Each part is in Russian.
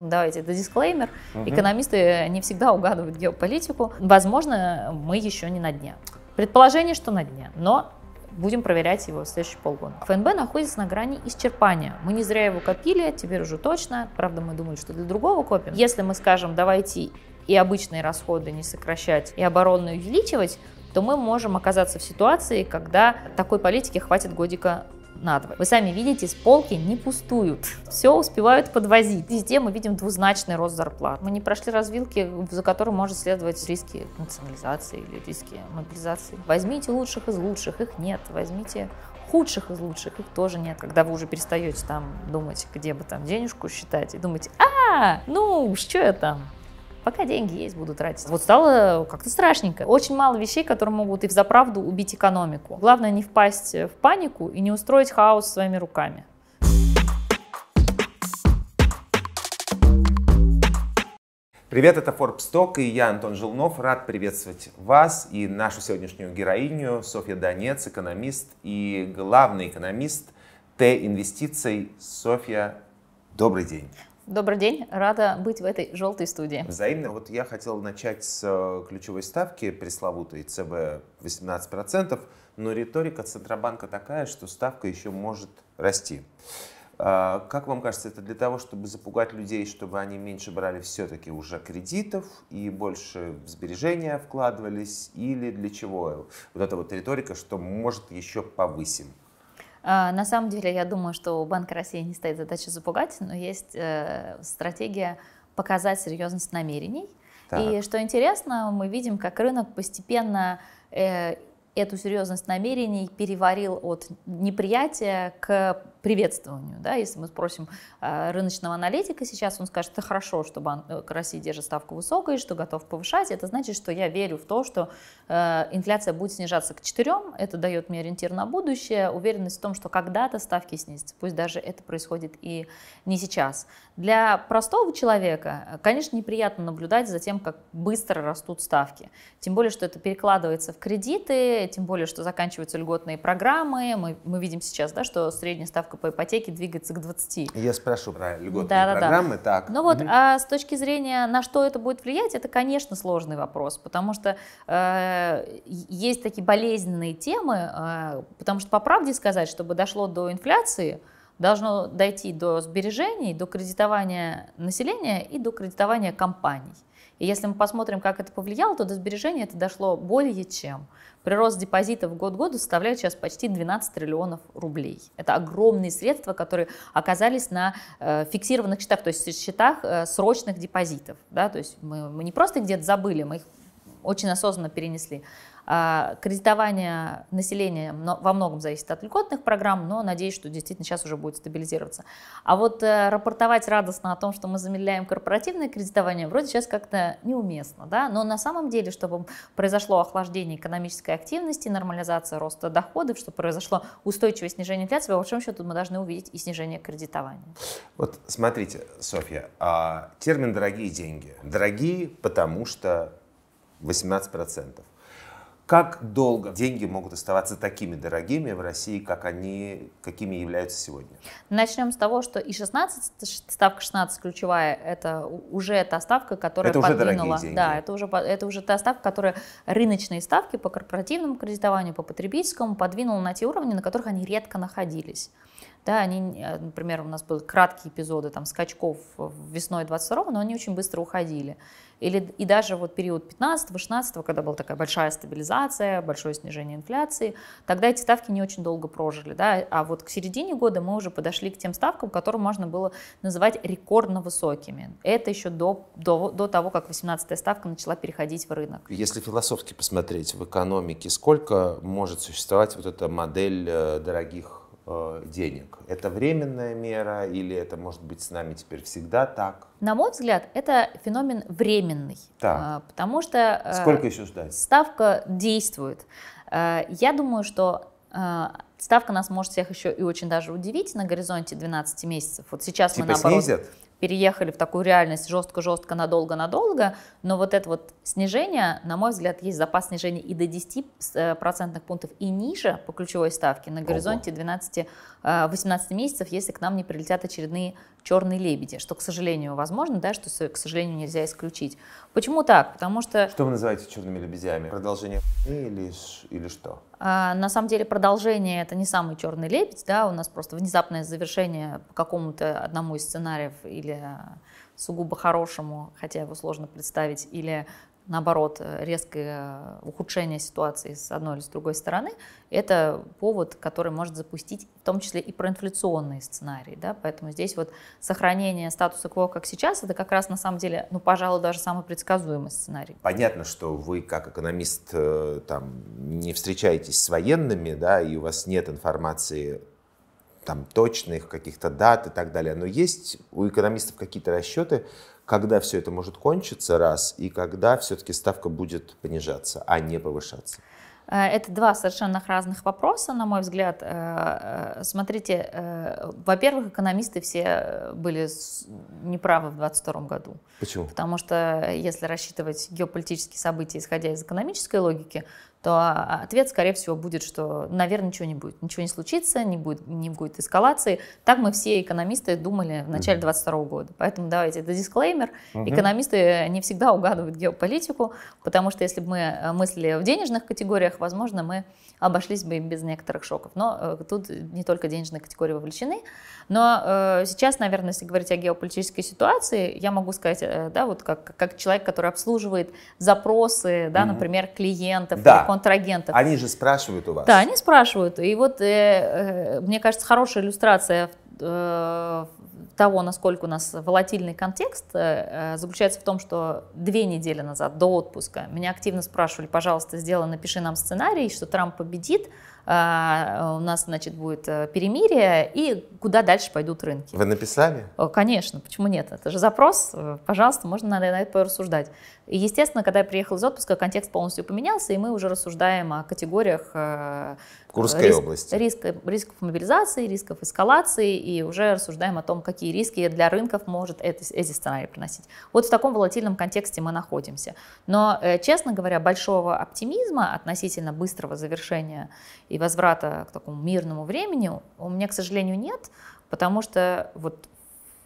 Давайте, это дисклеймер. Угу. Экономисты э, не всегда угадывают геополитику. Возможно, мы еще не на дне. Предположение, что на дне, но будем проверять его в следующие полгода. ФНБ находится на грани исчерпания. Мы не зря его копили, теперь уже точно. Правда, мы думали, что для другого копим. Если мы скажем, давайте и обычные расходы не сокращать, и оборонную увеличивать, то мы можем оказаться в ситуации, когда такой политики хватит годика надвое. Вы сами видите, с полки не пустуют. Все успевают подвозить. Везде мы видим двузначный рост зарплат. Мы не прошли развилки, за которым может следовать риски национализации или риски мобилизации. Возьмите лучших из лучших, их нет. Возьмите худших из лучших, их тоже нет. Когда вы уже перестаете там думать, где бы там денежку считать, и думаете, а, ну, что я там, Пока деньги есть, буду тратить. Вот стало как-то страшненько. Очень мало вещей, которые могут и в заправду убить экономику. Главное не впасть в панику и не устроить хаос своими руками. Привет, это Forbes Talk и я, Антон Жилнов, рад приветствовать вас и нашу сегодняшнюю героиню Софья Донец, экономист и главный экономист Т-инвестиций. Софья, добрый день. Добрый день, рада быть в этой желтой студии. Взаимно. Вот я хотел начать с э, ключевой ставки пресловутой ЦБ 18%, но риторика Центробанка такая, что ставка еще может расти. А, как вам кажется, это для того, чтобы запугать людей, чтобы они меньше брали все-таки уже кредитов и больше в сбережения вкладывались? Или для чего? Вот эта вот риторика, что может еще повысим. А, на самом деле, я думаю, что у Банка России не стоит задача запугать, но есть э, стратегия показать серьезность намерений. Так. И что интересно, мы видим, как рынок постепенно э, эту серьезность намерений переварил от неприятия к приветствованию. Да? Если мы спросим а, рыночного аналитика сейчас, он скажет, это хорошо, что Банк э, России держит ставку высокой, что готов повышать. Это значит, что я верю в то, что э, инфляция будет снижаться к 4, это дает мне ориентир на будущее, уверенность в том, что когда-то ставки снизятся, пусть даже это происходит и не сейчас. Для простого человека, э, конечно, неприятно наблюдать за тем, как быстро растут ставки. Тем более, что это перекладывается в кредиты, тем более, что заканчиваются льготные программы. Мы, мы видим сейчас, да, что средняя ставка ставка по ипотеке двигается к 20. Я спрошу про льготные да, программы. Да, Так. Ну вот, угу. а с точки зрения, на что это будет влиять, это, конечно, сложный вопрос, потому что э, есть такие болезненные темы, э, потому что, по правде сказать, чтобы дошло до инфляции, должно дойти до сбережений, до кредитования населения и до кредитования компаний. И если мы посмотрим, как это повлияло, то до сбережения это дошло более чем. Прирост депозитов год-году составляет сейчас почти 12 триллионов рублей. Это огромные средства, которые оказались на э, фиксированных счетах, то есть счетах э, срочных депозитов. Да? То есть мы, мы не просто где-то забыли, мы их очень осознанно перенесли а, кредитование населения во многом зависит от льготных программ, но надеюсь, что действительно сейчас уже будет стабилизироваться. А вот э, рапортовать радостно о том, что мы замедляем корпоративное кредитование, вроде сейчас как-то неуместно. Да? Но на самом деле, чтобы произошло охлаждение экономической активности, нормализация роста доходов, чтобы произошло устойчивое снижение инфляции, по большому счету мы должны увидеть и снижение кредитования. Вот смотрите, Софья, а, термин «дорогие деньги». Дорогие, потому что 18%. процентов. Как долго деньги могут оставаться такими дорогими в России, как они, какими являются сегодня? Начнем с того, что и 16, ставка 16 ключевая, это уже та ставка, которая это подвинула. Уже дорогие деньги. Да, это уже, это уже та ставка, которая рыночные ставки по корпоративному кредитованию, по потребительскому подвинула на те уровни, на которых они редко находились. Да, они, э, например, у нас были краткие эпизоды там, скачков весной 22 но они очень быстро уходили. Или, и даже вот период 15-16, когда была такая большая стабилизация, большое снижение инфляции, тогда эти ставки не очень долго прожили. Да? А вот к середине года мы уже подошли к тем ставкам, которые можно было называть рекордно высокими. Это еще до, до, до того, как 18-я ставка начала переходить в рынок. Если философски посмотреть в экономике, сколько может существовать вот эта модель э, дорогих Э, денег. Это временная мера или это может быть с нами теперь всегда так? На мой взгляд, это феномен временный, так. Э, потому что э, сколько еще ждать? Ставка действует. Я думаю, что ставка нас может всех еще и очень даже удивить на горизонте 12 месяцев. Вот сейчас типа мы наоборот... снизят? переехали в такую реальность жестко-жестко, надолго-надолго, но вот это вот снижение, на мой взгляд, есть запас снижения и до 10 э, процентных пунктов и ниже по ключевой ставке на горизонте 12-18 э, месяцев, если к нам не прилетят очередные черные лебеди, что, к сожалению, возможно, да, что, к сожалению, нельзя исключить. Почему так? Потому что... Что вы называете черными лебедями? Продолжение или, или что? А, на самом деле продолжение это не самый черный лебедь, да, у нас просто внезапное завершение по какому-то одному из сценариев или а, сугубо хорошему, хотя его сложно представить, или наоборот, э, резкое э, ухудшение ситуации с одной или с другой стороны, это повод, который может запустить в том числе и проинфляционные сценарии. Да? Поэтому здесь вот сохранение статуса кво, как сейчас, это как раз на самом деле, ну, пожалуй, даже самый предсказуемый сценарий. Понятно, что вы как экономист э, там, не встречаетесь с военными, да, и у вас нет информации там точных каких-то дат и так далее. Но есть у экономистов какие-то расчеты, когда все это может кончиться, раз, и когда все-таки ставка будет понижаться, а не повышаться? Э, это два совершенно разных вопроса, на мой взгляд. Э, э, смотрите, во-первых, экономисты все были неправы в 2022 году. Почему? Потому что если рассчитывать геополитические события, исходя из экономической логики, то а, ответ, скорее всего, будет, что, наверное, ничего не будет. Ничего не случится, не будет, не будет эскалации. Так мы все экономисты думали в начале 2022 -го года. Поэтому давайте, это дисклеймер. Экономисты э, не всегда угадывают геополитику, потому что если бы мы э, мыслили в денежных категориях, возможно, мы обошлись бы без некоторых шоков. Но э, тут не только денежные категории вовлечены. Но э, сейчас, наверное, если говорить о геополитической ситуации, я могу сказать, э, да, вот как, как человек, который обслуживает запросы, да, угу. например, клиентов, да контрагентов. Они же спрашивают у вас. Да, они спрашивают. И вот, э, э, мне кажется, хорошая иллюстрация э, того, насколько у нас волатильный контекст, э, э, заключается в том, что две недели назад, до отпуска, меня активно спрашивали, пожалуйста, сделай, напиши нам сценарий, что Трамп победит, а, у нас, значит, будет э, перемирие, и куда дальше пойдут рынки. Вы написали? Конечно, почему нет? Это же запрос, э, пожалуйста, можно на это порассуждать. И, естественно, когда я приехал из отпуска, контекст полностью поменялся, и мы уже рассуждаем о категориях э, Курской риск, области. Риск, рисков мобилизации, рисков эскалации, и уже рассуждаем о том, какие риски для рынков может это, эти сценарии приносить. Вот в таком волатильном контексте мы находимся. Но, э, честно говоря, большого оптимизма относительно быстрого завершения и возврата к такому мирному времени у меня, к сожалению, нет, потому что вот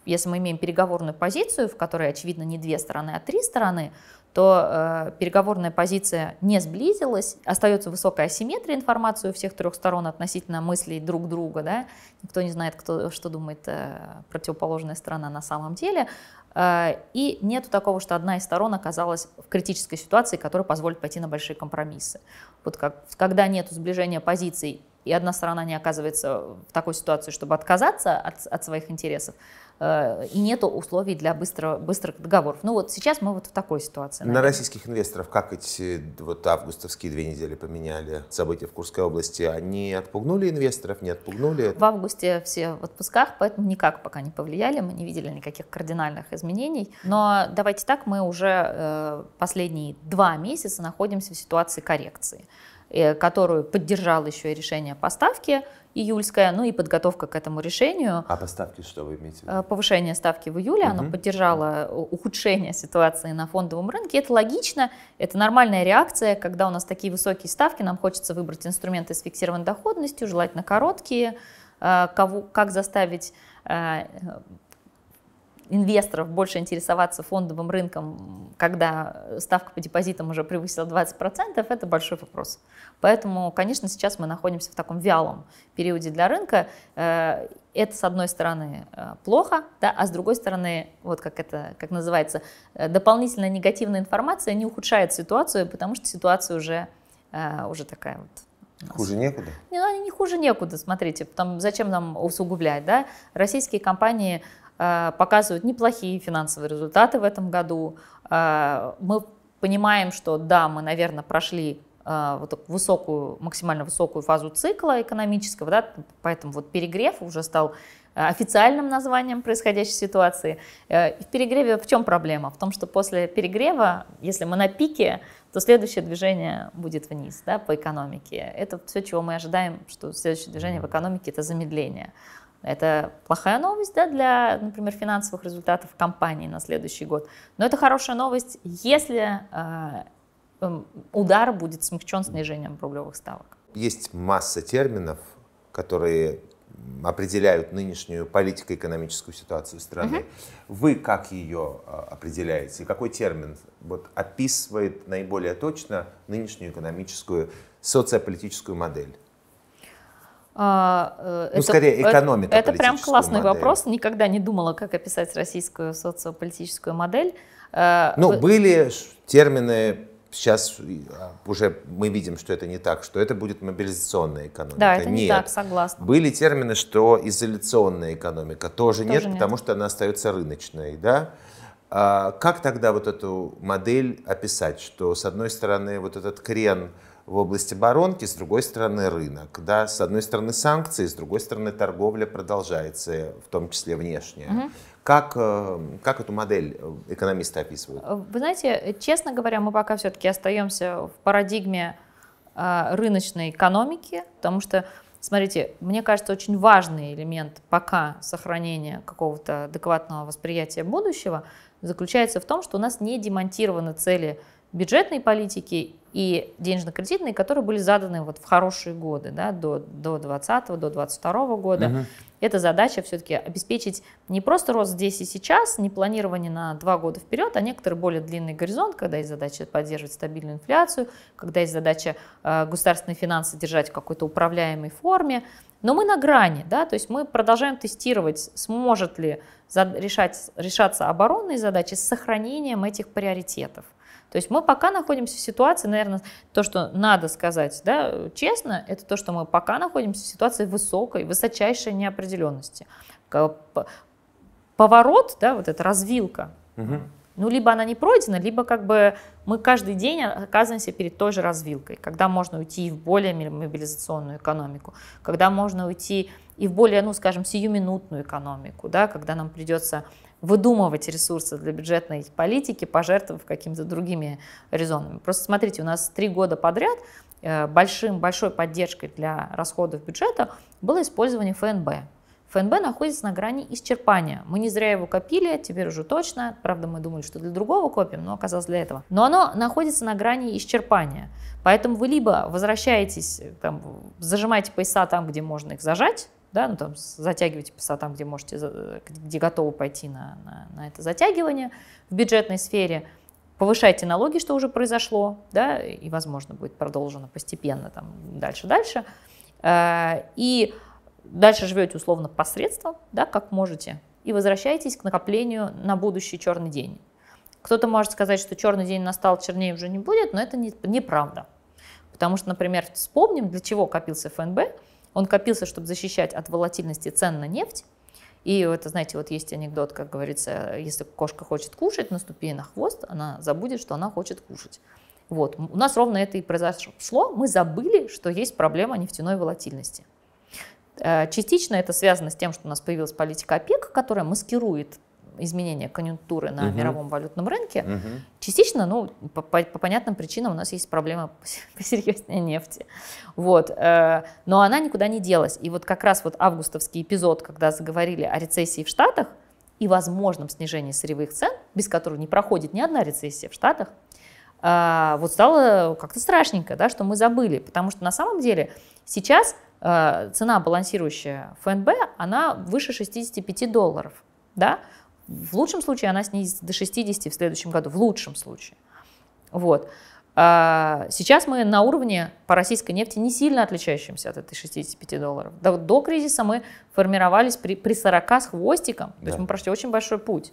если мы имеем переговорную позицию, в которой, очевидно, не две стороны, а три стороны, то э, переговорная позиция не сблизилась, остается высокая асимметрия информации у всех трех сторон относительно мыслей друг друга, да, никто не знает, кто, что думает э, противоположная сторона на самом деле, э, и нет такого, что одна из сторон оказалась в критической ситуации, которая позволит пойти на большие компромиссы. Вот как, когда нет сближения позиций и одна сторона не оказывается в такой ситуации, чтобы отказаться от, от своих интересов, Э, и нет условий для быстро, быстрых договоров. Ну вот сейчас мы вот в такой ситуации. Наверное. На российских инвесторов как эти вот августовские две недели поменяли события в Курской области? Они отпугнули инвесторов, не отпугнули? В августе все в отпусках, поэтому никак пока не повлияли, мы не видели никаких кардинальных изменений. Но давайте так, мы уже э, последние два месяца находимся в ситуации коррекции э, которую поддержал еще и решение поставки, июльская, ну и подготовка к этому решению. А по ставке что вы имеете в виду? Э, повышение ставки в июле, угу. оно поддержало э, ухудшение ситуации на фондовом рынке. Это логично, это нормальная реакция, когда у нас такие высокие ставки, нам хочется выбрать инструменты с фиксированной доходностью, желательно короткие, э, кого, как заставить инвесторов больше интересоваться фондовым рынком, когда ставка по депозитам уже превысила 20%, это большой вопрос. Поэтому, конечно, сейчас мы находимся в таком вялом периоде для рынка. Э, это, с одной стороны, э, плохо, да, а с другой стороны, вот как это как называется, э, дополнительная негативная информация не ухудшает ситуацию, потому что ситуация уже, уже такая вот Хуже некуда? Не, ну, не хуже некуда, смотрите, там зачем нам усугублять, да? Российские компании Э, показывают неплохие финансовые результаты в этом году. Э, мы понимаем, что да, мы, наверное, прошли э, вот высокую, максимально высокую фазу цикла экономического, да, поэтому вот перегрев уже стал официальным названием происходящей ситуации. И в перегреве в чем проблема? В том, что после перегрева, если мы на пике, то следующее движение будет вниз да, по экономике. Это все, чего мы ожидаем, что следующее движение в экономике – это замедление. Это плохая новость да, для, например, финансовых результатов компании на следующий год. Но это хорошая новость, если э, эм, удар будет смягчен снижением рублевых ставок. Есть масса терминов, которые определяют нынешнюю политико-экономическую ситуацию страны. Угу. Вы как ее э, определяете? Какой термин вот, описывает наиболее точно нынешнюю экономическую социополитическую модель? А, э, ну, это, ну, скорее, э, экономика Это прям классный модель. вопрос. Никогда не думала, как описать российскую социополитическую модель. Э, ну, Вы... были термины, сейчас а, уже мы видим, что это не так, что это будет мобилизационная экономика. Да, это не так, согласна. Были термины, что изоляционная экономика. Тоже, Тоже нет, нет, потому что она остается рыночной, да? А как тогда вот эту модель описать, что с одной стороны вот этот крен в области оборонки, с другой стороны рынок. Да? С одной стороны санкции, с другой стороны торговля продолжается, в том числе внешняя. Угу. Как, э, как эту модель э, экономисты описывают? Э, вы знаете, честно говоря, мы пока все-таки остаемся в парадигме рыночной экономики, потому что, смотрите, мне кажется, очень важный элемент пока сохранения какого-то адекватного восприятия будущего заключается в том, что у нас не демонтированы цели бюджетной политики и денежно-кредитные, которые были заданы вот в хорошие годы, да, до, до 2020, до 2022 года. Угу. Эта задача все-таки обеспечить не просто рост здесь и сейчас, не планирование на два года вперед, а некоторый более длинный горизонт, когда есть задача поддерживать стабильную инфляцию, когда есть задача э, государственные финансы держать в какой-то управляемой форме. Но мы на грани, да, то есть мы продолжаем тестировать, сможет ли решать, решаться оборонные задачи с сохранением этих приоритетов. То есть мы пока находимся в ситуации, наверное, то, что надо сказать да, честно, это то, что мы пока находимся в ситуации высокой, высочайшей неопределенности. Поворот, да, вот эта развилка, угу. ну, либо она не пройдена, либо как бы мы каждый день оказываемся перед той же развилкой, когда можно уйти и в более мобилизационную экономику, когда можно уйти и в более, ну, скажем, сиюминутную экономику, да, когда нам придется выдумывать ресурсы для бюджетной политики, пожертвовав какими-то другими резонами. Просто смотрите, у нас три года подряд э, большим, большой поддержкой для расходов бюджета было использование ФНБ. ФНБ находится на грани исчерпания. Мы не зря его копили, теперь уже точно. Правда, мы думали, что для другого копим, но оказалось для этого. Но оно находится на грани исчерпания. Поэтому вы либо возвращаетесь, э, там, зажимаете пояса там, где можно их зажать, да, ну там затягивайте пояса там, где можете, э, где готовы пойти на, на, на это затягивание. В бюджетной сфере повышайте налоги, что уже произошло, да, и, возможно, будет продолжено постепенно там дальше-дальше. Э, и дальше живете условно посредством, да, как можете, и возвращаетесь к накоплению на будущий черный день. Кто-то может сказать, что черный день настал, чернее уже не будет, но это не, неправда. Потому что, например, вспомним, для чего копился ФНБ – он копился, чтобы защищать от волатильности цен на нефть. И это, знаете, вот есть анекдот, как говорится, если кошка хочет кушать, наступи ей на хвост, она забудет, что она хочет кушать. Вот. У нас ровно это и произошло. Мы забыли, что есть проблема нефтяной волатильности. Э, частично это связано с тем, что у нас появилась политика ОПЕК, которая маскирует изменения конъюнктуры на угу. мировом валютном рынке. Угу. Частично, ну, по, по, по понятным причинам у нас есть проблема посерьезнее нефти. Вот. Э, но она никуда не делась. И вот как раз вот августовский эпизод, когда заговорили о рецессии в Штатах и возможном снижении сырьевых цен, без которого не проходит ни одна рецессия в Штатах, э, вот стало как-то страшненько, да, что мы забыли. Потому что на самом деле сейчас э, цена балансирующая ФНБ, она выше 65 долларов. Да? В лучшем случае она снизится до 60 в следующем году, в лучшем случае. Вот. А сейчас мы на уровне по российской нефти не сильно отличающимся от этой 65 долларов. До, до кризиса мы формировались при, при 40 с хвостиком, да. то есть мы прошли очень большой путь.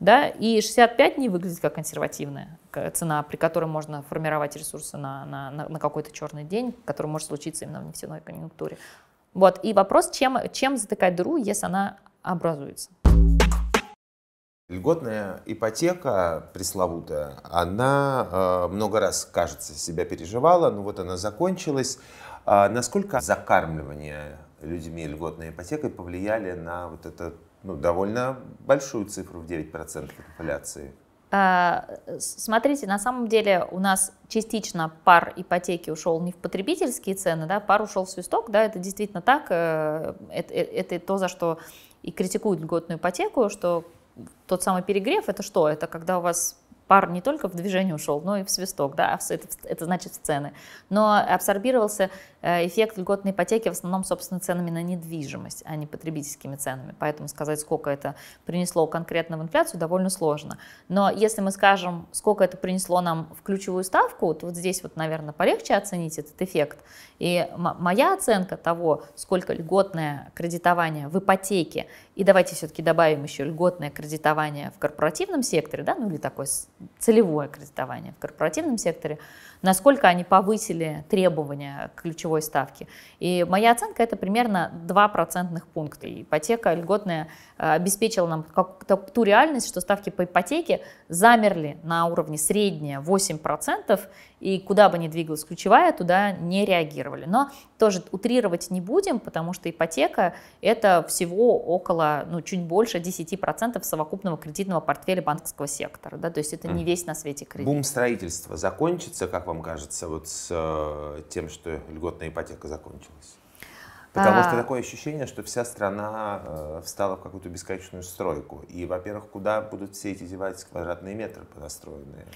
Да? И 65 не выглядит как консервативная цена, при которой можно формировать ресурсы на, на, на, на какой-то черный день, который может случиться именно в нефтяной конъюнктуре. Вот. И вопрос, чем, чем затыкать дыру, если она образуется. Льготная ипотека пресловутая, она э, много раз, кажется, себя переживала, но вот она закончилась. Э, насколько закармливание людьми льготной ипотекой повлияли на вот эту ну, довольно большую цифру в 9% популяции? А, смотрите, на самом деле у нас частично пар ипотеки ушел не в потребительские цены, да, пар ушел в свисток, да, это действительно так, э, это, э, это то, за что и критикуют льготную ипотеку, что тот самый перегрев, это что? Это когда у вас пар не только в движение ушел, но и в свисток, да, а это, это значит сцены. Но абсорбировался Э, эффект льготной ипотеки в основном, собственно, ценами на недвижимость, а не потребительскими ценами. Поэтому сказать, сколько это принесло конкретно в инфляцию, довольно сложно. Но если мы скажем, сколько это принесло нам в ключевую ставку, то вот здесь вот, наверное, полегче оценить этот эффект. И моя оценка того, сколько льготное кредитование в ипотеке, и давайте все-таки добавим еще льготное кредитование в корпоративном секторе, да, ну или такое целевое кредитование в корпоративном секторе, насколько они повысили требования к ключевой ключевой ставки. И моя оценка это примерно 2 процентных пункта. ипотека льготная э, обеспечила нам ту реальность, что ставки по ипотеке замерли на уровне средняя 8 процентов, и куда бы ни двигалась ключевая, туда не реагировали. Но тоже утрировать не будем, потому что ипотека – это всего около, ну, чуть больше 10% совокупного кредитного портфеля банковского сектора, да, то есть это не весь на свете кредит. Бум строительства закончится, как вам кажется, вот с э, тем, что льготная ипотека закончилась? Потому а. что такое ощущение, что вся страна э, встала в какую-то бесконечную стройку. И, во-первых, куда будут все эти девать квадратные метры понастроенные?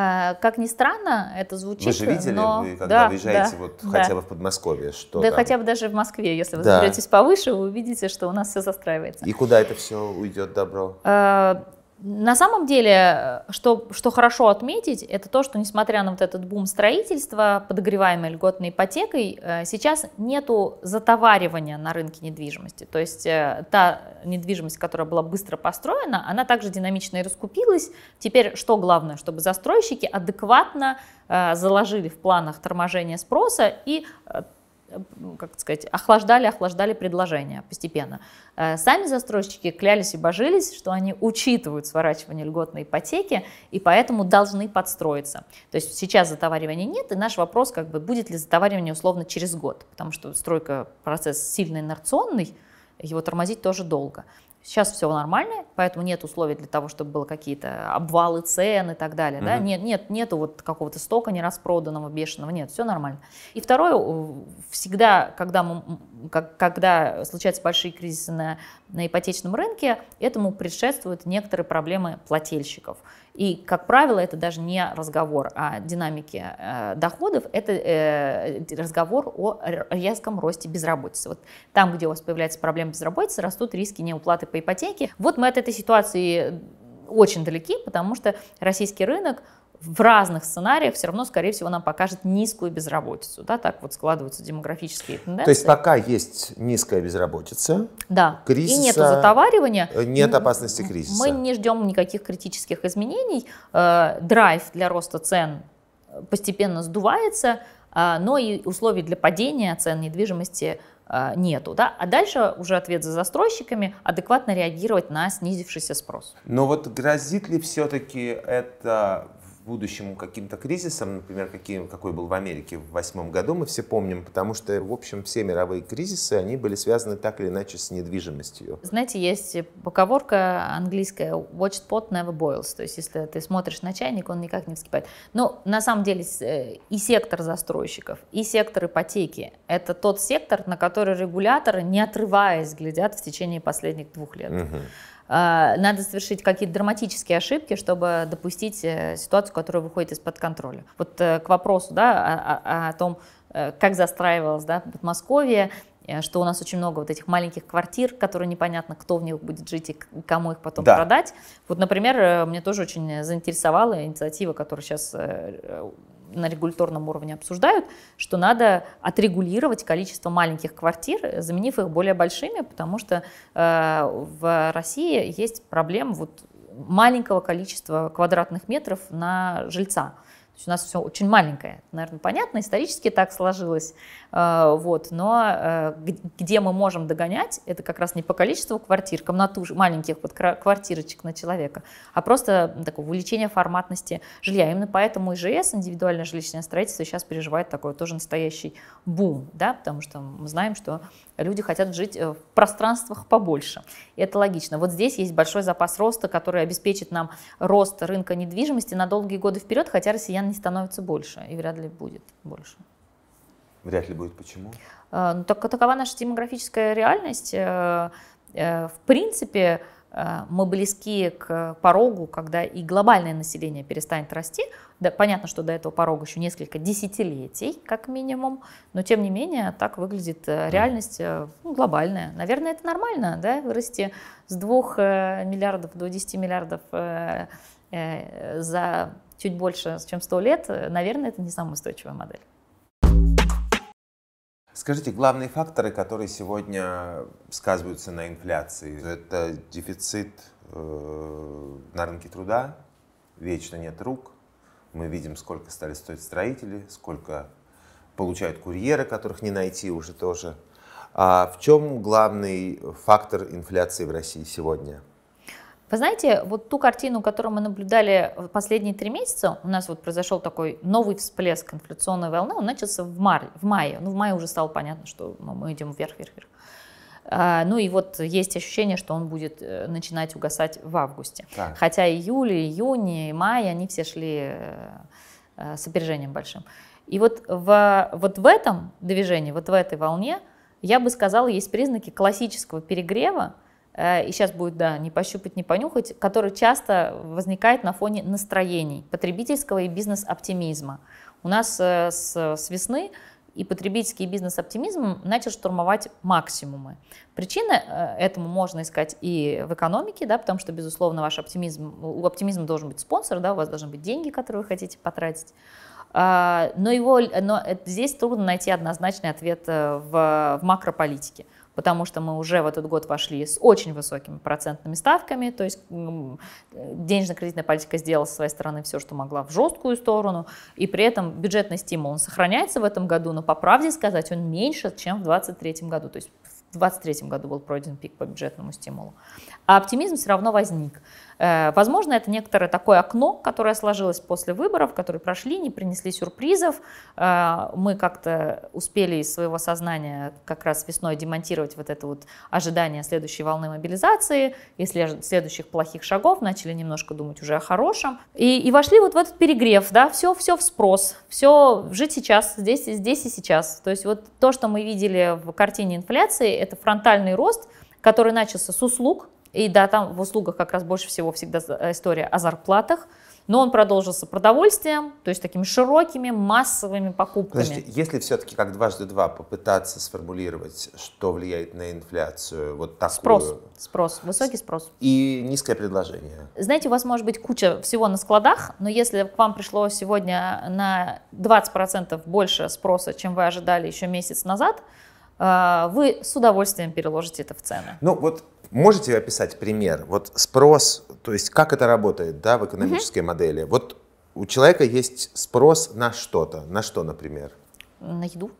Э, как ни странно, это звучит, Вы же видели, но... вы, когда да, выезжаете да, вот да. хотя бы в Подмосковье, что Да там? хотя бы даже в Москве, если вы да. заберетесь повыше, вы увидите, что у нас все застраивается. И куда это все уйдет добро? Э, на самом деле, э, что, что хорошо отметить, это то, что несмотря на вот этот бум строительства, подогреваемой льготной ипотекой, э, сейчас нету затоваривания на рынке недвижимости. То есть э, та недвижимость, которая была быстро построена, она также динамично и раскупилась. Теперь что главное, чтобы застройщики адекватно заложили в планах торможение спроса и ну, как сказать, охлаждали, охлаждали предложения постепенно. Э, сами застройщики клялись и божились, что они учитывают сворачивание льготной ипотеки и поэтому должны подстроиться. То есть сейчас затоваривания нет, и наш вопрос, как бы, будет ли затоваривание условно через год, потому что стройка процесс сильно инерционный, его тормозить тоже долго. Сейчас все нормально, поэтому нет условий для того, чтобы были какие-то обвалы цен и так далее. Угу. Да? Нет, нет, нету вот какого-то стока нераспроданного, бешеного, нет, все нормально. И второе, всегда, когда мы как, когда случаются большие кризисы на, на ипотечном рынке, этому предшествуют некоторые проблемы плательщиков. И, как правило, это даже не разговор о динамике э, доходов, это э, разговор о резком росте безработицы. Вот там, где у вас появляется проблема безработицы, растут риски неуплаты по ипотеке. Вот мы от этой ситуации очень далеки, потому что российский рынок – в разных сценариях все равно, скорее всего, нам покажет низкую безработицу. Да, так вот складываются демографические тенденции. То есть пока есть низкая безработица, да. кризиса, и э, нет затоваривания, нет опасности кризиса. Мы не ждем никаких критических изменений. Э, драйв для роста цен э, постепенно сдувается, но и условий для падения цен недвижимости нету. Да? А дальше уже ответ за застройщиками – адекватно реагировать на снизившийся спрос. Но вот грозит ли все-таки это будущим каким-то кризисом, например, какие, какой был в Америке в восьмом году, мы все помним, потому что, в общем, все мировые кризисы, они были связаны так или иначе с недвижимостью. Знаете, есть поговорка английская «watch pot never boils», то есть если ты смотришь на чайник, он никак не вскипает. Но на самом деле э, и сектор застройщиков, и сектор ипотеки – это тот сектор, на который регуляторы, не отрываясь, глядят в течение последних двух лет. Угу. А, надо совершить какие-то драматические ошибки, чтобы допустить э, ситуацию, которая выходит из-под контроля. Вот э, к вопросу да, о, о, о том, э, как застраивалось да, Подмосковье, что у нас очень много вот этих маленьких квартир, которые непонятно, кто в них будет жить и кому их потом да. продать. Вот, например, мне тоже очень заинтересовала инициатива, которая сейчас на регуляторном уровне обсуждают, что надо отрегулировать количество маленьких квартир, заменив их более большими, потому что э, в России есть проблема вот маленького количества квадратных метров на жильца. То есть у нас все очень маленькое, наверное, понятно, исторически так сложилось. Э, вот. Но э, где мы можем догонять, это как раз не по количеству квартир, комнатуш, маленьких вот квартирочек на человека, а просто такое увеличение форматности жилья. Именно поэтому ИЖС, индивидуальное жилищное строительство, сейчас переживает такой тоже настоящий бум, да, потому что мы знаем, что люди хотят жить э, в пространствах побольше. И это логично. Вот здесь есть большой запас роста, который обеспечит нам рост рынка недвижимости на долгие годы вперед, хотя россиян не становится больше и вряд ли будет больше. Вряд ли будет. Почему? Э, ну, так, такова наша демографическая реальность. Э, в принципе, мы близки к порогу, когда и глобальное население перестанет расти, да, понятно, что до этого порога еще несколько десятилетий, как минимум, но тем не менее так выглядит э, реальность э, ну, глобальная. Наверное, это нормально, да, вырасти с 2 э, миллиардов до 10 миллиардов за чуть больше, чем 100 лет, наверное, это не самая устойчивая модель. Скажите, главные факторы, которые сегодня сказываются на инфляции, это дефицит э, на рынке труда, вечно нет рук, мы видим, сколько стали стоить строители, сколько получают курьеры, которых не найти уже тоже. А в чем главный фактор инфляции в России сегодня? Вы знаете, вот ту картину, которую мы наблюдали последние три месяца, у нас вот произошел такой новый всплеск инфляционной волны, он начался в мае. В мае. Ну, в мае уже стало понятно, что ну, мы идем вверх, вверх, вверх. А, ну и вот есть ощущение, что он будет э, начинать угасать в августе. Так. Хотя июль, июнь, и май, они все шли э, э, с опережением большим. И вот в, вот в этом движении, вот в этой волне, я бы сказала, есть признаки классического перегрева, и сейчас будет, да, не пощупать, не понюхать, который часто возникает на фоне настроений, потребительского и бизнес-оптимизма. У нас с, с весны и потребительский бизнес-оптимизм начал штурмовать максимумы. Причины э, этому можно искать и в экономике, да, потому что, безусловно, ваш оптимизм, у оптимизма должен быть спонсор, да, у вас должны быть деньги, которые вы хотите потратить. А, но, его, но э, здесь трудно найти однозначный ответ э, в, в макрополитике потому что мы уже в этот год вошли с очень высокими процентными ставками, то есть денежно-кредитная политика сделала со своей стороны все, что могла в жесткую сторону, и при этом бюджетный стимул, он сохраняется в этом году, но по правде сказать, он меньше, чем в 2023 году, то есть в 2023 году был пройден пик по бюджетному стимулу. А оптимизм все равно возник. Э, возможно, это некоторое такое окно, которое сложилось после выборов, которые прошли, не принесли сюрпризов. Э, мы как-то успели из своего сознания как раз весной демонтировать вот это вот ожидание следующей волны мобилизации и следующих плохих шагов, начали немножко думать уже о хорошем. И, и вошли вот в этот перегрев, да, все, все в спрос, все жить сейчас, здесь, здесь и сейчас. То есть вот то, что мы видели в картине инфляции, это фронтальный рост, который начался с услуг, и да, там в услугах как раз больше всего всегда э, история о зарплатах. Но он продолжился продовольствием, то есть такими широкими массовыми покупками. Подождите, если все-таки как дважды два попытаться сформулировать, что влияет на инфляцию, вот такую... Спрос, спрос, высокий спрос. И низкое предложение. Знаете, у вас может быть куча всего на складах, но если к вам пришло сегодня на 20% больше спроса, чем вы ожидали еще месяц назад, э, вы с удовольствием переложите это в цены. Ну вот Можете описать пример? Вот спрос, то есть как это работает да, в экономической mm модели? Вот у человека есть спрос на что-то. На что, например? На еду.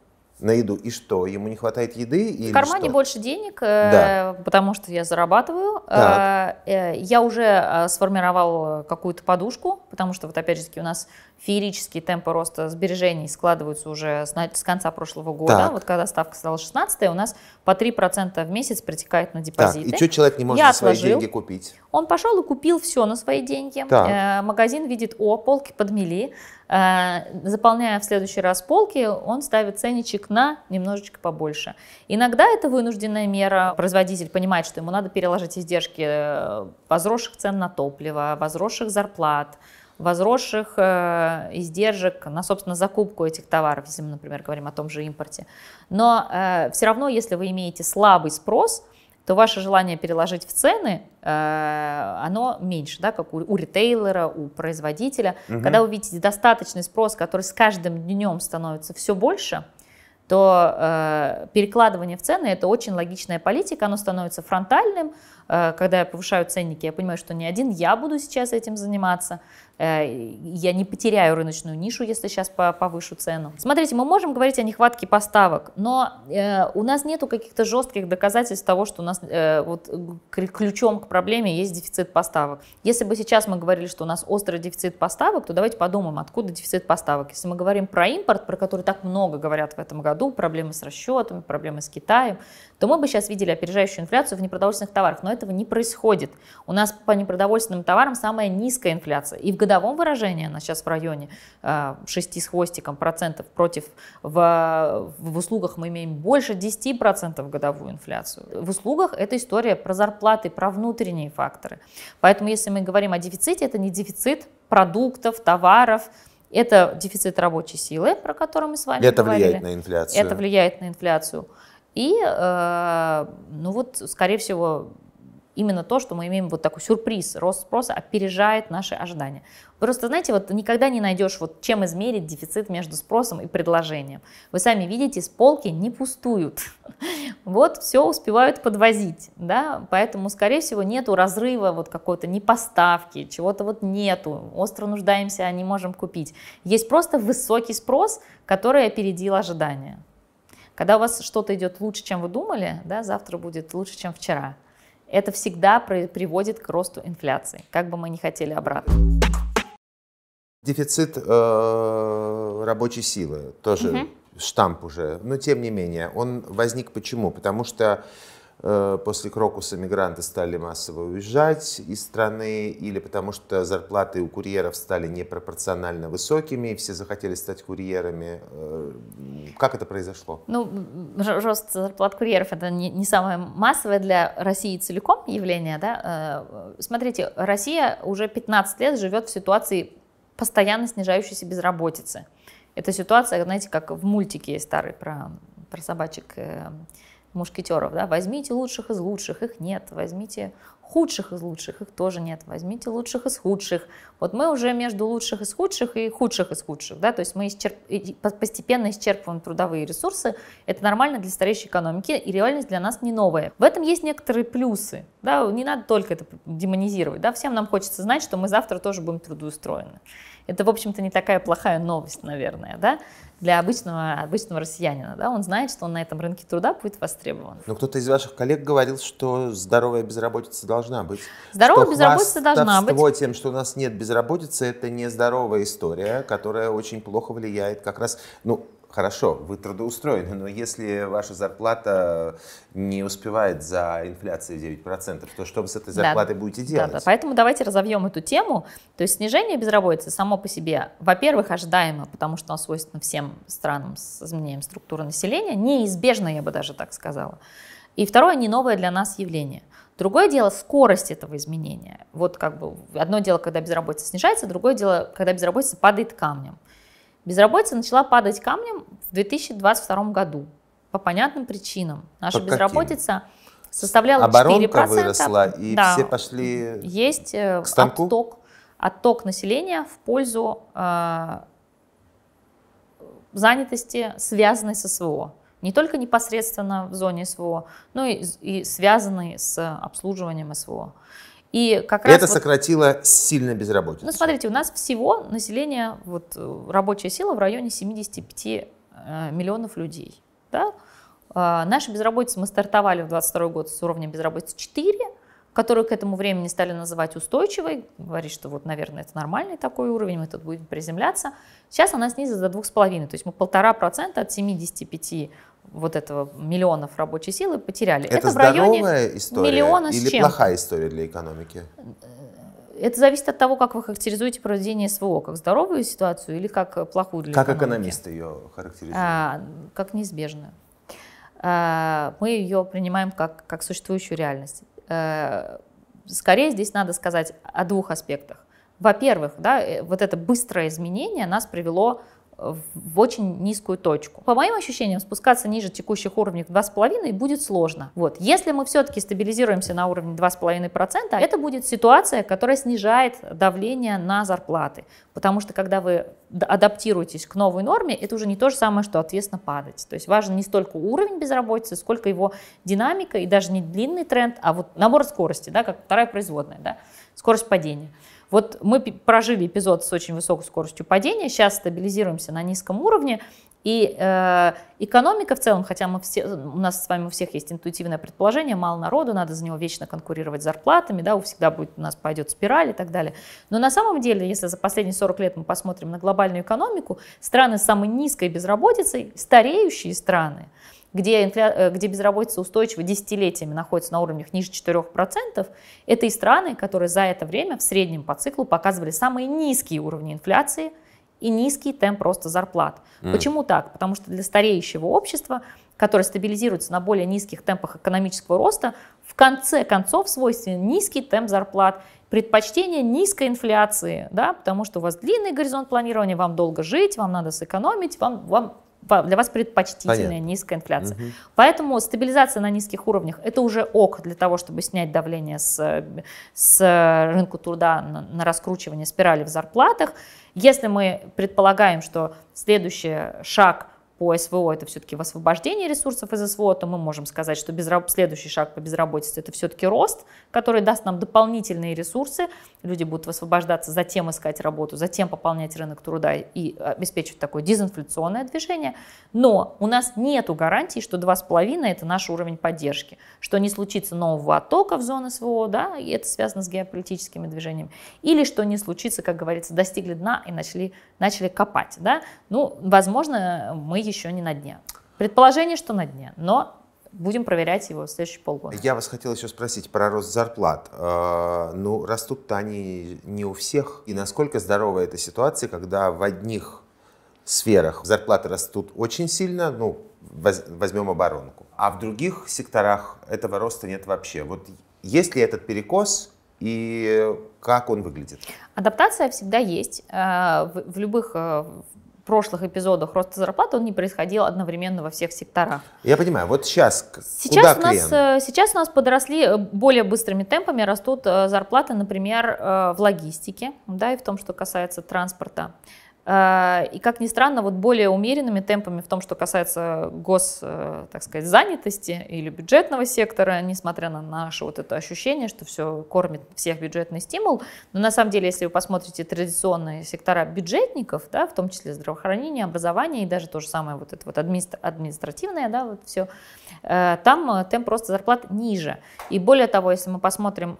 На еду. И что? Ему не хватает еды? В кармане что? больше денег, э, да. потому что я зарабатываю. Э, так. Э, я уже сформировал какую-то подушку, потому что, вот опять же, у нас феерические темпы роста сбережений складываются уже с конца прошлого года. Так. Вот когда ставка стала 16, у нас по 3% в месяц притекает на депозиты. Так, и что человек не может Я свои отложил. деньги купить? Он пошел и купил все на свои деньги. Так. Э, магазин видит, о, полки подмели. Э, заполняя в следующий раз полки, он ставит ценничек на немножечко побольше. Иногда это вынужденная мера. Производитель понимает, что ему надо переложить издержки э, возросших цен на топливо, возросших зарплат, возросших э, издержек на, собственно, закупку этих товаров, если мы, например, говорим о том же импорте. Но э, все равно, если вы имеете слабый спрос, то ваше желание переложить в цены, э, оно меньше, да, как у, у ритейлера, у производителя. Угу. Когда вы видите достаточный спрос, который с каждым днем становится все больше, то э, перекладывание в цены это очень логичная политика, оно становится фронтальным, Э, когда я повышаю ценники, я понимаю, что не один я буду сейчас этим заниматься, э, я не потеряю рыночную нишу, если сейчас повышу цену. Смотрите, мы можем говорить о нехватке поставок, но э, у нас нету каких-то жестких доказательств того, что у нас вот ключом к проблеме есть дефицит поставок. Если бы сейчас мы говорили, что у нас острый дефицит поставок, то давайте подумаем, откуда дефицит поставок. Если мы говорим про импорт, про который так много говорят в этом году, проблемы с расчетами, проблемы с Китаем, то мы бы сейчас видели опережающую инфляцию в непродовольственных товарах, но это этого не происходит. У нас по непродовольственным товарам самая низкая инфляция. И в годовом выражении она сейчас в районе 6 а, с хвостиком процентов против в, в услугах мы имеем больше 10 процентов годовую инфляцию. В услугах это история про зарплаты, про внутренние факторы. Поэтому если мы говорим о дефиците, это не дефицит продуктов, товаров, это дефицит рабочей силы, про который мы с вами это говорили. Это влияет на инфляцию. Это влияет на инфляцию. И, э, ну вот, скорее всего, именно то, что мы имеем вот такой сюрприз, рост спроса опережает наши ожидания. Просто, знаете, вот никогда не найдешь, вот чем измерить дефицит между спросом и предложением. Вы сами видите, с полки не пустуют. Вот все успевают подвозить, да, поэтому, скорее всего, нету разрыва вот какой-то не поставки, чего-то вот нету, остро нуждаемся, а не можем купить. Есть просто высокий спрос, который опередил ожидания. Когда у вас что-то идет лучше, чем вы думали, да, завтра будет лучше, чем вчера это всегда приводит к росту инфляции, как бы мы ни хотели обратно. Дефицит э, рабочей силы тоже штамп уже, но тем не менее он возник почему? Потому что Э, после Крокуса мигранты стали массово уезжать из страны, или потому что зарплаты у курьеров стали непропорционально высокими, и все захотели стать курьерами. Э, как это произошло? Ну, рост зарплат курьеров — это не, не самое массовое для России целиком явление. Да? Э, смотрите, Россия уже 15 лет живет в ситуации постоянно снижающейся безработицы. Эта ситуация, знаете, как в мультике есть старый про, про собачек эм, мушкетеров, да, возьмите лучших из лучших, их нет, возьмите худших из лучших, их тоже нет, возьмите лучших из худших. Вот мы уже между лучших из худших и худших из худших, да, то есть мы исчерп... постепенно исчерпываем трудовые ресурсы, это нормально для стареющей экономики, и реальность для нас не новая. В этом есть некоторые плюсы, да, не надо только это демонизировать, да, всем нам хочется знать, что мы завтра тоже будем трудоустроены. Это, в общем-то, не такая плохая новость, наверное, да, для обычного, обычного россиянина. Да? Он знает, что он на этом рынке труда будет востребован. Но кто-то из ваших коллег говорил, что здоровая безработица должна быть. Здоровая что безработица должна быть. тем, что у нас нет безработицы, это нездоровая история, которая очень плохо влияет как раз... Ну, хорошо, вы трудоустроены, но если ваша зарплата не успевает за инфляцией 9%, то что вы с этой зарплатой да. будете делать? Да, да. Поэтому давайте разовьем эту тему. То есть снижение безработицы само по себе, во-первых, ожидаемо, потому что оно свойственно всем странам с изменением структуры населения, неизбежно, я бы даже так сказала. И второе, не новое для нас явление. Другое дело скорость этого изменения. Вот как бы одно дело, когда безработица снижается, другое дело, когда безработица падает камнем. Безработица начала падать камнем в 2022 году по понятным причинам. Наша по безработица каким? составляла Оборонка 4%. выросла, и да, все пошли Есть э, к станку? Отток, отток населения в пользу э, занятости, связанной с СВО. Не только непосредственно в зоне СВО, но и, и связанной с обслуживанием СВО. И как раз это вот, сократило сильно безработицу. Ну, смотрите, у нас всего население, вот э, рабочая сила в районе 75 э, миллионов людей. Да? Э, а, наша безработица, мы стартовали в 2022 год с уровнем безработицы 4, которую к этому времени стали называть устойчивой, говорить, что вот, наверное, это нормальный такой уровень, мы тут будем приземляться. Сейчас она снизится до 2,5, то есть мы полтора процента от 75 вот этого миллионов рабочей силы потеряли. Это, это в история миллиона или с чем? плохая история для экономики? Э, это зависит от того, как вы характеризуете проведение СВО, как здоровую ситуацию или как плохую для Как экономики. экономист ее характеризует? А, как неизбежную. А, мы ее принимаем как, как существующую реальность. А, скорее здесь надо сказать о двух аспектах. Во-первых, да, э, вот это быстрое изменение нас привело в очень низкую точку. По моим ощущениям, спускаться ниже текущих уровней 2,5 будет сложно. Вот. Если мы все-таки стабилизируемся на уровне 2,5%, это будет ситуация, которая снижает давление на зарплаты. Потому что когда вы адаптируетесь к новой норме, это уже не то же самое, что ответственно падать. То есть важен не столько уровень безработицы, сколько его динамика и даже не длинный тренд, а вот набор скорости, да, как вторая производная, да, скорость падения. Вот мы прожили эпизод с очень высокой скоростью падения, сейчас стабилизируемся на низком уровне, и э, экономика в целом, хотя мы все, у нас с вами у всех есть интуитивное предположение, мало народу, надо за него вечно конкурировать с зарплатами, да, у всегда будет, у нас пойдет спираль и так далее. Но на самом деле, если за последние 40 лет мы посмотрим на глобальную экономику, страны с самой низкой безработицей, стареющие страны, где, инфля... Э, где безработица устойчива десятилетиями находится на уровнях ниже 4%, это и страны, которые за это время в среднем по циклу показывали самые низкие уровни инфляции и низкий темп роста зарплат. Mm. Почему так? Потому что для стареющего общества, которое стабилизируется на более низких темпах экономического роста, в конце концов свойственен низкий темп зарплат, предпочтение низкой инфляции, да, потому что у вас длинный горизонт планирования, вам долго жить, вам надо сэкономить, вам, вам для вас предпочтительная Понятно. низкая инфляция. Угу. Поэтому стабилизация на низких уровнях это уже ок для того, чтобы снять давление с, с рынку труда на, на раскручивание спирали в зарплатах. Если мы предполагаем, что следующий шаг по СВО это все-таки освобождение ресурсов из СВО, то мы можем сказать, что безраб... следующий шаг по безработице это все-таки рост, который даст нам дополнительные ресурсы. Люди будут освобождаться, затем искать работу, затем пополнять рынок труда и обеспечивать такое дезинфляционное движение. Но у нас нет гарантии, что 2,5 это наш уровень поддержки, что не случится нового оттока в зону СВО, да, и это связано с геополитическими движениями, или что не случится, как говорится, достигли дна и начали, начали копать. Да? Ну, возможно, мы еще не на дне. Предположение, что на дне, но будем проверять его в следующие полгода. Я вас хотел еще спросить про рост зарплат. А, ну, растут-то они не у всех. И насколько здорова эта ситуация, когда в одних сферах зарплаты растут очень сильно, ну, возьмем оборонку, а в других секторах этого роста нет вообще. Вот есть ли этот перекос и как он выглядит? Адаптация всегда есть а, в любых а, прошлых эпизодах роста зарплаты он не происходил одновременно во всех секторах. Я понимаю, вот сейчас, сейчас куда у нас, клиент? Э, сейчас у нас подросли э, более быстрыми темпами, растут э, зарплаты, например, в логистике, да, и в том, что касается транспорта. Э, и, как ни странно, вот более умеренными темпами в том, что касается гос, э, так сказать, занятости или бюджетного сектора, несмотря на наше вот это ощущение, что все кормит всех бюджетный стимул, но на самом деле, если вы посмотрите традиционные сектора бюджетников, да, в том числе здравоохранение, образование и даже то же самое вот это вот административное, да, вот все, э, там темп просто зарплат ниже. И более того, если мы посмотрим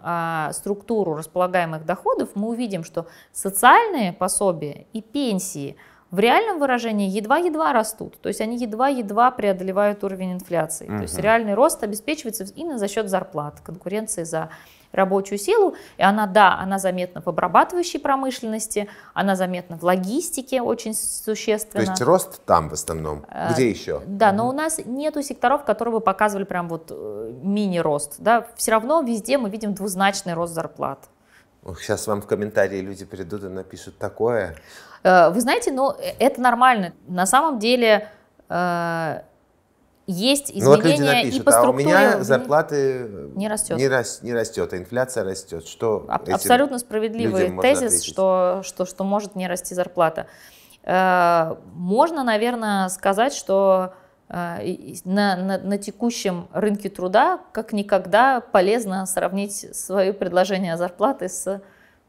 структуру располагаемых доходов, мы увидим, что социальные пособия и пенсии пенсии в реальном выражении едва-едва растут, то есть они едва-едва преодолевают уровень инфляции. Угу. То есть реальный рост обеспечивается именно за счет зарплат, конкуренции за рабочую силу, и она, да, она заметна в обрабатывающей промышленности, она заметна в логистике очень существенно. То есть рост там в основном, э, где а, еще? Да, угу. но у нас нету секторов, которые бы показывали прям вот э, мини-рост, да, все равно везде мы видим двузначный рост зарплат. Сейчас вам в комментарии люди придут и напишут такое. Э, вы знаете, ну, э, это нормально. На самом деле э, есть изменения ну, вот люди напишут, и по структуре. А у меня зарплаты не растет, не, рас, не растет а инфляция растет. Что а, абсолютно справедливый тезис, что, что, что может не расти зарплата. Можно, наверное, сказать, что на, на, на текущем рынке труда как никогда полезно сравнить свое предложение о зарплате с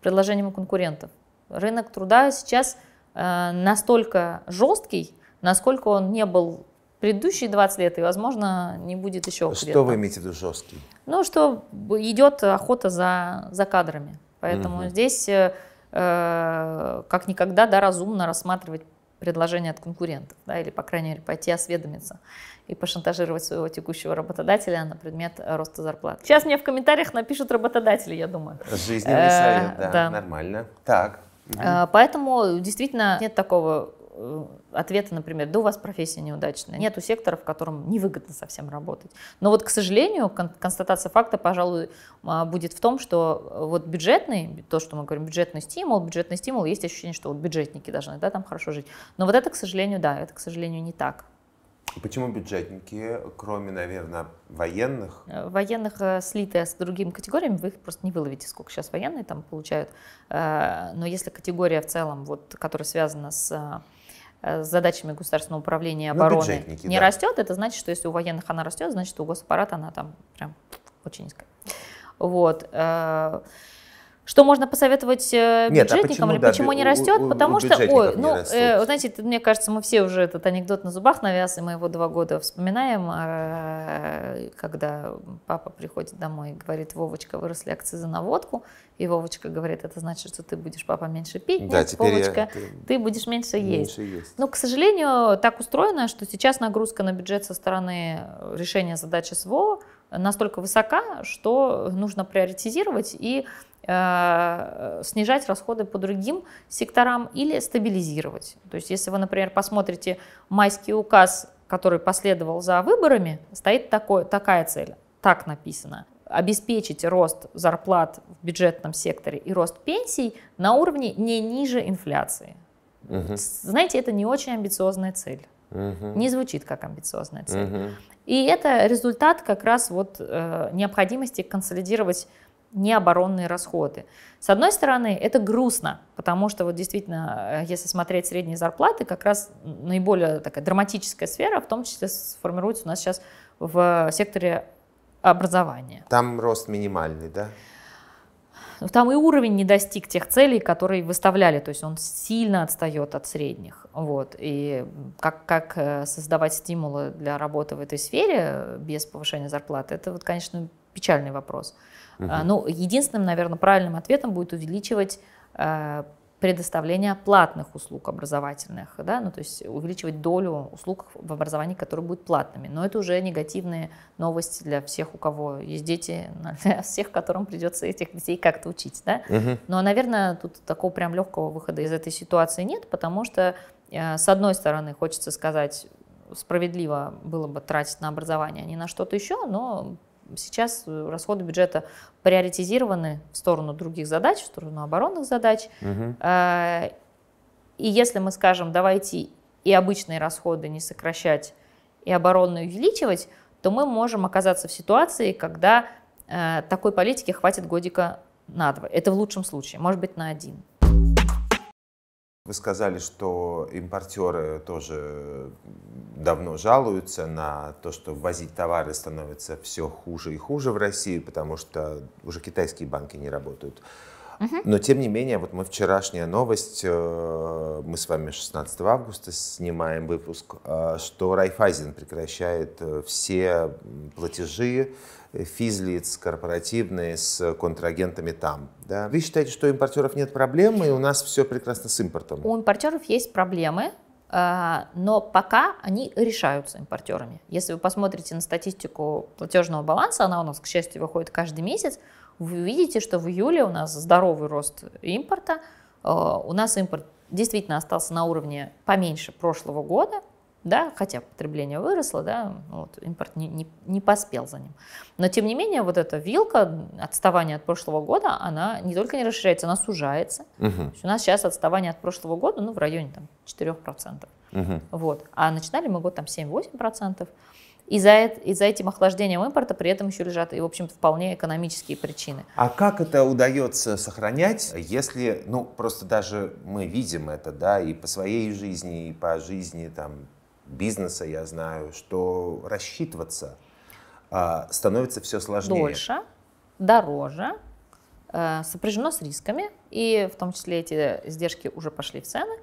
предложением у конкурентов. Рынок труда сейчас э, настолько жесткий, насколько он не был предыдущие 20 лет, и, возможно, не будет еще. Что где-то. вы имеете в виду жесткий? Ну, что идет охота за, за кадрами. Поэтому угу. здесь э, э, как никогда да, разумно рассматривать предложения от конкурентов, да, или, по крайней мере, пойти осведомиться и пошантажировать своего текущего работодателя на предмет роста зарплат. Сейчас мне в комментариях напишут работодатели, я думаю. Жизненный э, совет, да, нормально. Так, да. Поэтому действительно нет такого э, ответа, например, да у вас профессия неудачная. Нету сектора, в котором невыгодно совсем работать. Но вот, к сожалению, констатация факта, пожалуй, а, будет в том, что э, вот бюджетный, то, что мы говорим, бюджетный стимул, бюджетный стимул, есть ощущение, что вот бюджетники должны да, там хорошо жить. Но вот это, к сожалению, да, это, к сожалению, не так. Почему бюджетники, кроме, наверное, военных? Э, военных э, слитые с другими категориями, вы их просто не выловите, сколько сейчас военные там получают. Э, но если категория в целом, вот, которая связана с с задачами государственного управления ну, обороны ну, не да. растет, это значит, что если у военных она растет, значит, у госаппарата она там прям очень низкая. Вот. Что можно посоветовать бюджетникам э, Нет, а почему, или не растет? потому что, ой, ну, э, знаете, мне кажется, мы все уже этот анекдот на зубах навяз, и мы его два года вспоминаем, а, э, когда папа приходит домой и говорит, Вовочка, выросли акцизы на водку, и Вовочка говорит, это значит, что ты будешь, папа, меньше пить, да, Нет, Вовочка, я, ты, ты будешь меньше, есть. меньше есть. Но, ну, к сожалению, так устроено, что сейчас нагрузка на бюджет со стороны решения задачи СВО, настолько высока, что нужно приоритизировать и э, снижать расходы по другим секторам или стабилизировать. То есть, если вы, например, посмотрите майский указ, который последовал за выборами, стоит такой, такая цель, так написано обеспечить рост зарплат в бюджетном секторе и рост пенсий на уровне не ниже инфляции. Угу. Знаете, это не очень амбициозная цель. Угу. Не звучит как амбициозная цель. Угу. И это результат как раз вот э, необходимости консолидировать необоронные расходы. С одной стороны, это грустно, потому что вот действительно, э, если смотреть средние зарплаты, как раз наиболее такая драматическая сфера, в том числе сформируется у нас сейчас в э, секторе образования. Там рост минимальный, да? там и уровень не достиг тех целей, которые выставляли, то есть он сильно отстает от средних. Вот. И как, как э, создавать стимулы для работы в этой сфере э, без повышения зарплаты, это, вот, конечно, печальный вопрос. Угу. Ну, единственным, наверное, правильным ответом будет увеличивать э, предоставления платных услуг образовательных, да, ну, то есть увеличивать долю услуг в образовании, которые будут платными. Но это уже негативные новости для всех, у кого есть дети, для всех, которым придется этих детей как-то учить. Да? Угу. Но, наверное, тут такого прям легкого выхода из этой ситуации нет, потому что, э, с одной стороны, хочется сказать, справедливо было бы тратить на образование, а не на что-то еще, но Сейчас э, расходы бюджета приоритизированы в сторону других задач, в сторону оборонных задач. Угу. И если мы скажем, давайте и обычные расходы не сокращать, и оборонные увеличивать, то мы можем оказаться в ситуации, когда э, такой политики хватит годика на два. Это в лучшем случае, может быть, на один. Вы сказали, что импортеры тоже давно жалуются на то, что ввозить товары становится все хуже и хуже в России, потому что уже китайские банки не работают. Но тем не менее, вот мы вчерашняя новость, э, мы с вами 16 августа снимаем выпуск, э, что Райфайзен прекращает э, все платежи физлиц корпоративные с контрагентами там. Да? Вы считаете, что у импортеров нет проблем, и у нас все прекрасно с импортом? У импортеров есть проблемы, а, но пока они решаются импортерами. Если вы посмотрите на статистику платежного баланса, она у нас, к счастью, выходит каждый месяц, вы увидите, что в июле у нас здоровый рост импорта, э, у нас импорт действительно остался на уровне поменьше прошлого года, да, хотя потребление выросло, да, вот, импорт не, не, не поспел за ним. Но тем не менее, вот эта вилка отставания от прошлого года, она не только не расширяется, она сужается. Угу. у нас сейчас отставание от прошлого года ну, в районе там, 4%. Угу. Вот. А начинали мы год там 7-8%. И за, и за этим охлаждением импорта при этом еще лежат и, в общем-то, вполне экономические причины. А как это удается сохранять, если, ну, просто даже мы видим это, да, и по своей жизни, и по жизни там бизнеса я знаю, что рассчитываться э, становится все сложнее. Дольше, дороже, э, сопряжено с рисками, и в том числе эти издержки уже пошли в цены,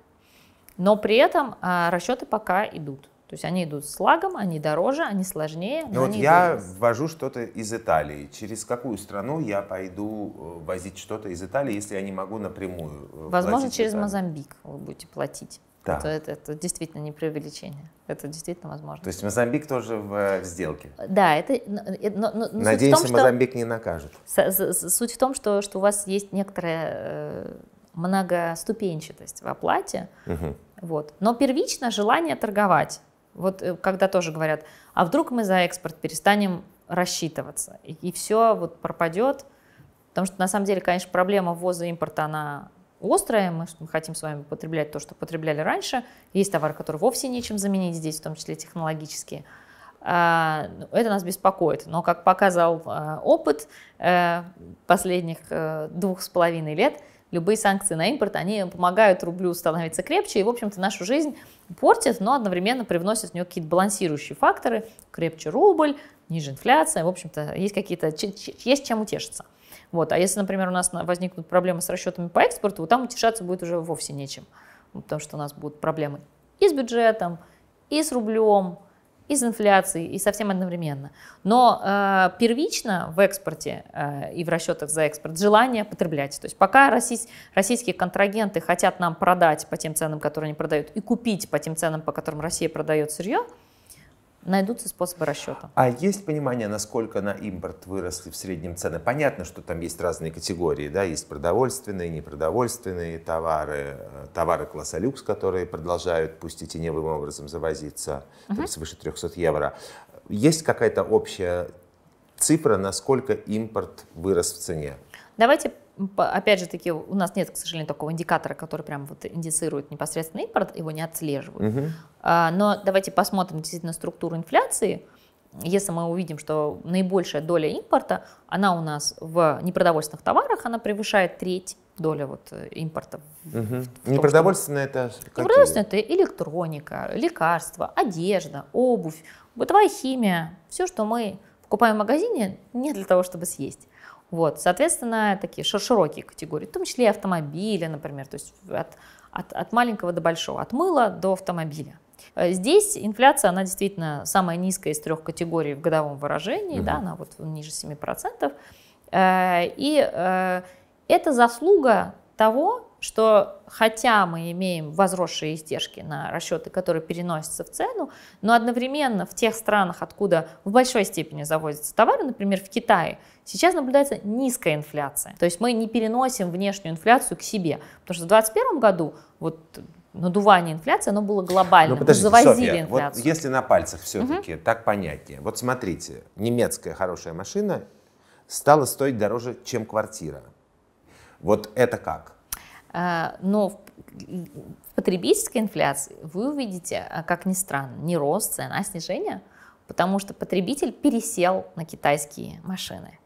но при этом э, а, расчеты пока идут. То есть они идут с лагом, они дороже, они сложнее. Ну вот я идут. ввожу что-то из Италии. Через какую страну я пойду э, возить что-то из Италии, если я не могу напрямую? Э, Возможно, через Италию? Мозамбик вы будете платить да. то это, это действительно не преувеличение. Это действительно возможно. То есть Мозамбик тоже в, э, в сделке? Да, это... Но, э, но, но Надеемся, том, что, Мозамбик не накажет. С, с, суть в том, что, что у вас есть некоторая э, многоступенчатость в оплате, угу. вот. но первично желание торговать. Вот э, когда тоже говорят, а вдруг мы за экспорт перестанем рассчитываться, и, и все вот пропадет, потому что на самом деле, конечно, проблема ввоза и импорта, она острое, мы хотим с вами потреблять то, что потребляли раньше. Есть товары, которые вовсе нечем заменить здесь, в том числе технологические. А, ну, это нас беспокоит, но, как показал а, опыт э, последних э, двух с половиной лет, любые санкции на импорт, они помогают рублю становиться крепче и, в общем-то, нашу жизнь портят, но одновременно привносят в нее какие-то балансирующие факторы, крепче рубль, ниже инфляция, в общем-то, есть какие-то, есть чем утешиться. Вот. А если, например, у нас возникнут проблемы с расчетами по экспорту, вот там утешаться будет уже вовсе нечем, потому что у нас будут проблемы и с бюджетом, и с рублем, и с инфляцией, и совсем одновременно. Но э, первично в экспорте э, и в расчетах за экспорт желание потреблять. То есть пока российс- российские контрагенты хотят нам продать по тем ценам, которые они продают, и купить по тем ценам, по которым Россия продает сырье, найдутся способы расчета. А есть понимание, насколько на импорт выросли в среднем цены? Понятно, что там есть разные категории, да, есть продовольственные, непродовольственные товары, э, товары класса люкс, которые продолжают, пусть и теневым образом, завозиться угу. там, свыше 300 евро. Есть какая-то общая цифра, насколько импорт вырос в цене? Давайте опять же таки, у нас нет, к сожалению, такого индикатора, который прям вот индицирует непосредственно импорт, его не отслеживают. Угу. А, но давайте посмотрим действительно структуру инфляции. Если мы увидим, что наибольшая доля импорта, она у нас в непродовольственных товарах, она превышает треть доля вот э, импорта. Угу. Том, Непродовольственная это какие? Непродовольственная это электроника, лекарства, одежда, обувь, бытовая химия, все, что мы покупаем в магазине, не для того, чтобы съесть. Вот, соответственно, такие широкие категории, в том числе и автомобили, например, то есть от, от, от маленького до большого, от мыла до автомобиля. Э, здесь инфляция, она действительно самая низкая из трех категорий в годовом выражении, угу. да, она вот ниже 7%. Э, и э, это заслуга того, что хотя мы имеем возросшие издержки на расчеты, которые переносятся в цену, но одновременно в тех странах, откуда в большой степени завозятся товары, например, в Китае, сейчас наблюдается низкая инфляция. То есть мы не переносим внешнюю инфляцию к себе, потому что в 2021 году вот надувание инфляции, оно было глобальным Ну, завозили Софья, инфляцию. Вот если на пальцах все-таки, угу. так понятнее. Вот смотрите, немецкая хорошая машина стала стоить дороже, чем квартира. Вот это как? А, но в потребительской инфляции вы увидите, а, как ни странно, не рост цен, а снижение, потому что потребитель пересел на китайские машины.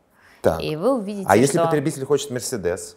Так. И вы увидите, а что... если потребитель хочет Мерседес?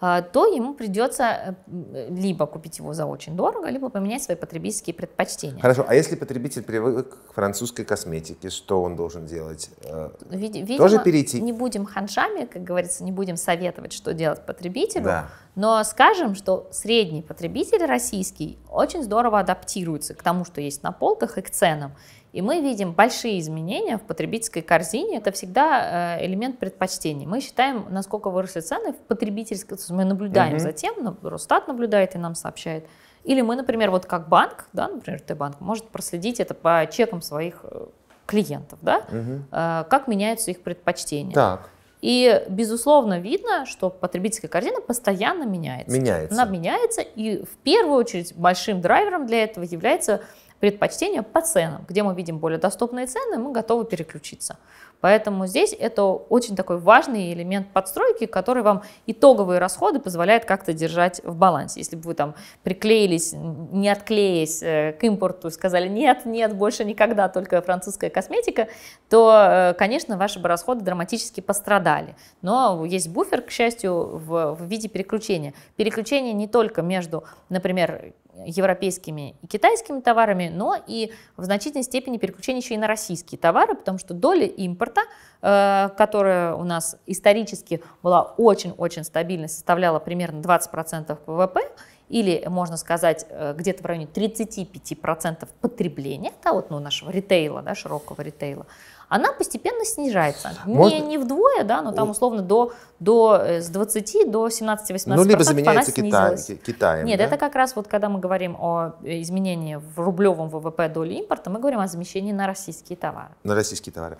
А, то ему придется э, либо купить его за очень дорого, либо поменять свои потребительские предпочтения. Хорошо, а если потребитель привык к французской косметике, что он должен делать? Э, Вид- видимо, Тоже перейти? Не будем ханшами, как говорится, не будем советовать, что делать потребителю, да. но скажем, что средний потребитель российский очень здорово адаптируется к тому, что есть на полках и к ценам. И мы видим большие изменения в потребительской корзине. Это всегда э, элемент предпочтений. Мы считаем, насколько выросли цены в потребительской. То есть мы наблюдаем угу. за тем, ну, Росстат наблюдает и нам сообщает. Или мы, например, вот как банк, да, например, Т-банк, может проследить это по чекам своих э, клиентов, да, угу. как меняются их предпочтения. Так. И, безусловно, видно, что потребительская корзина постоянно меняется. Меняется. Она меняется, и в первую очередь большим драйвером для этого является предпочтение по ценам. Где мы видим более доступные цены, мы готовы переключиться. Поэтому здесь это очень такой важный элемент подстройки, который вам итоговые расходы позволяет как-то держать в балансе. Если бы вы там приклеились, не отклеясь э, к импорту, сказали нет, нет, больше никогда только французская косметика, то, э, конечно, ваши бы расходы драматически пострадали. Но есть буфер, к счастью, в, в виде переключения. Переключение не только между, например, европейскими и китайскими товарами, но и в значительной степени переключение еще и на российские товары, потому что доля импорта, э, которая у нас исторически была очень-очень стабильной, составляла примерно 20% ВВП, или, можно сказать, э, где-то в районе 35% потребления да, вот, ну, нашего ритейла, да, широкого ритейла, она постепенно снижается. Может... Не, не вдвое, да, но там условно до, до, э, с 20 до 17-18%. Ну, либо заменяется Китай, Китаем. Нет, да? это как раз вот когда мы говорим о э, изменении в рублевом ВВП доли импорта, мы говорим о замещении на российские товары. На российские товары.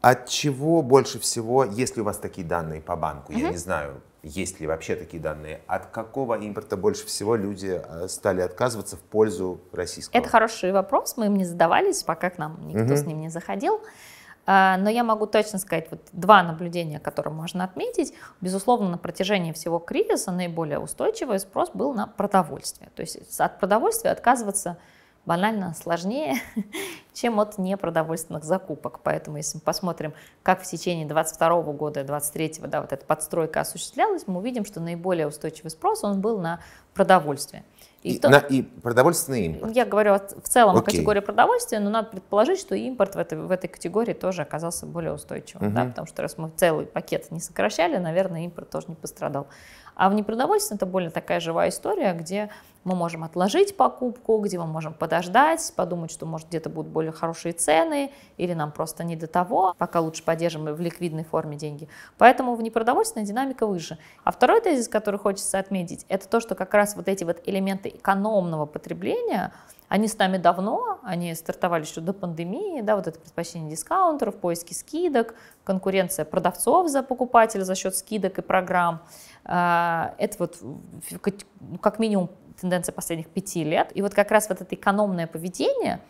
От чего больше всего, если у вас такие данные по банку, угу. я не знаю, есть ли вообще такие данные, от какого импорта больше всего люди э, стали отказываться в пользу российского? Это хороший вопрос, мы им не задавались, пока к нам никто угу. с ним не заходил. А, но я могу точно сказать вот два наблюдения, которые можно отметить. Безусловно, на протяжении всего кризиса наиболее устойчивый спрос был на продовольствие. То есть от продовольствия отказываться банально сложнее, чем от непродовольственных закупок. Поэтому если мы посмотрим, как в течение 22 года и 23 года вот эта подстройка осуществлялась, мы увидим, что наиболее устойчивый спрос он был на продовольствие. И, и, то, на, и продовольственный импорт. Я говорю в целом Окей. о категории продовольствия, но надо предположить, что импорт в этой, в этой категории тоже оказался более устойчивым. Угу. Да, потому что раз мы целый пакет не сокращали, наверное, импорт тоже не пострадал. А в непродовольственном это более такая живая история, где мы можем отложить покупку, где мы можем подождать, подумать, что может где-то будут более хорошие цены, или нам просто не до того, пока лучше поддержим в ликвидной форме деньги. Поэтому в непродовольственной динамика выше. А второй тезис, который хочется отметить, это то, что как раз вот эти вот элементы экономного потребления, они с нами давно, они стартовали еще до пандемии, да, вот это предпочтение дискаунтеров, поиски скидок, конкуренция продавцов за покупателя за счет скидок и программ. А, это вот как минимум тенденция последних пяти лет. И вот как раз вот это экономное поведение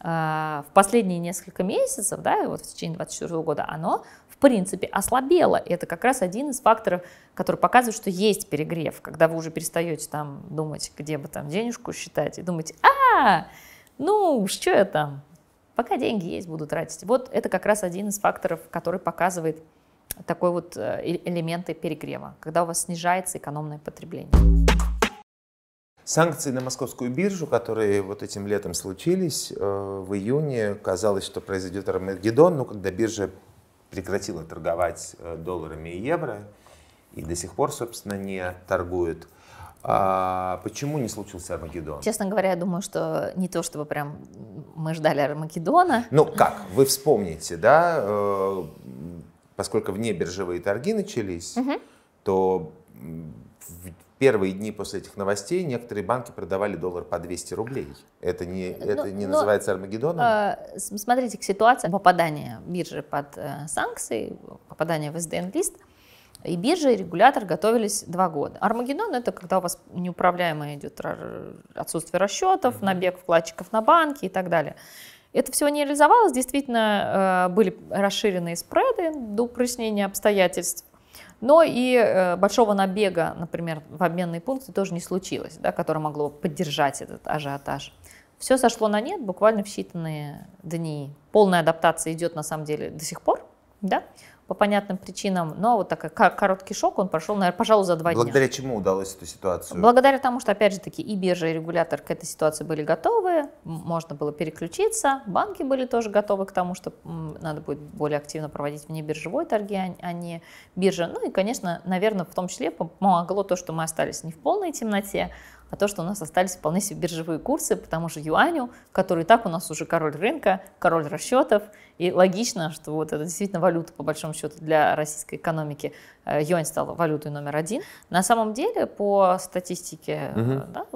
а, в последние несколько месяцев, да, и вот в течение 2024 года, оно в принципе ослабело. И это как раз один из факторов, который показывает, что есть перегрев, когда вы уже перестаете там думать, где бы там денежку считать, и думать, а, ну, что я там, пока деньги есть, буду тратить. Вот это как раз один из факторов, который показывает, такой вот э, э, элементы перегрева, когда у вас снижается экономное потребление. Санкции на московскую биржу, которые вот этим летом случились, э, в июне казалось, что произойдет Армагеддон, но ну, когда биржа прекратила торговать долларами и евро, и до сих пор, собственно, не торгует. А почему не случился Армагеддон? Честно говоря, я думаю, что не то, чтобы прям мы ждали Армагеддона. Ну как, вы вспомните, да, поскольку вне биржевые торги начались, угу. то в первые дни после этих новостей некоторые банки продавали доллар по 200 рублей. Это не, но, э, это ну, не но, называется Армагеддоном? Э, смотрите, к ситуации попадания биржи под э, санкции, попадания в сдн лист и биржа, и регулятор готовились два года. Армагеддон — это когда у вас неуправляемое идет отсутствие расчетов, набег вкладчиков на банки и так далее. Это все не реализовалось, действительно э, были расширенные спреды до прояснения обстоятельств. Но и э, большого набега, например, в обменные пункты тоже не случилось, да, которое могло поддержать этот ажиотаж. Все сошло на нет буквально в считанные дни. Полная адаптация идет на самом деле до сих пор. Да? по понятным причинам, но вот такой короткий шок он прошел, наверное, пожалуй, за два дня. Благодаря чему удалось эту ситуацию? Благодаря тому, что, опять же таки, и биржа, и регулятор к этой ситуации были готовы, можно было переключиться, банки были тоже готовы к тому, что надо будет более активно проводить вне биржевой торги, а, а не биржа. Ну и, конечно, наверное, в том числе помогло то, что мы остались не в полной темноте, а то, что у нас остались вполне себе биржевые курсы, потому что юаню, который и так у нас уже король рынка, король расчетов, и логично, что вот это действительно валюта, по большому счету, для российской экономики. Э, юань стал валютой номер один. На самом деле, по статистике угу. да,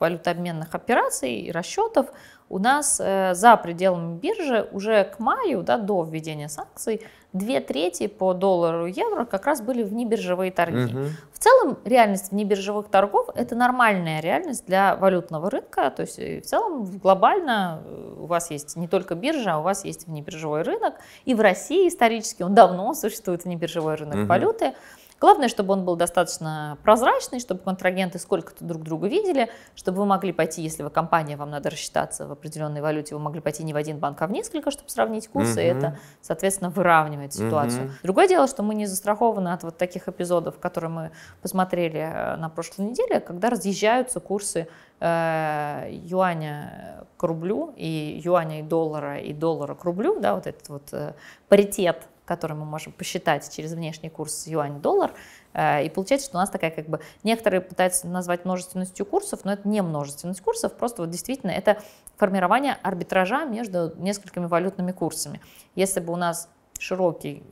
валютообменных операций и расчетов, у нас э, за пределами биржи уже к маю, да, до введения санкций, две трети по доллару евро как раз были внебиржевые торги. Угу. В целом реальность внебиржевых торгов – это нормальная реальность для валютного рынка. То есть э, в целом глобально э, у вас есть не только биржа, а у вас есть внебиржевой рынок. И в России исторически он давно существует внебиржевой рынок угу. валюты. Главное, чтобы он был достаточно прозрачный, чтобы контрагенты сколько-то друг друга видели, чтобы вы могли пойти, если вы компания, вам надо рассчитаться в определенной валюте, вы могли пойти не в один банк, а в несколько, чтобы сравнить курсы, угу. и это, соответственно, выравнивает ситуацию. Угу. Другое дело, что мы не застрахованы от вот таких эпизодов, которые мы посмотрели э, на прошлой неделе, когда разъезжаются курсы э, юаня к рублю и юаня и доллара и доллара к рублю, да, вот этот вот э, паритет который мы можем посчитать через внешний курс юань-доллар. Э, и получается, что у нас такая как бы... Некоторые пытаются назвать множественностью курсов, но это не множественность курсов, просто вот действительно это формирование арбитража между несколькими валютными курсами. Если бы у нас широкий,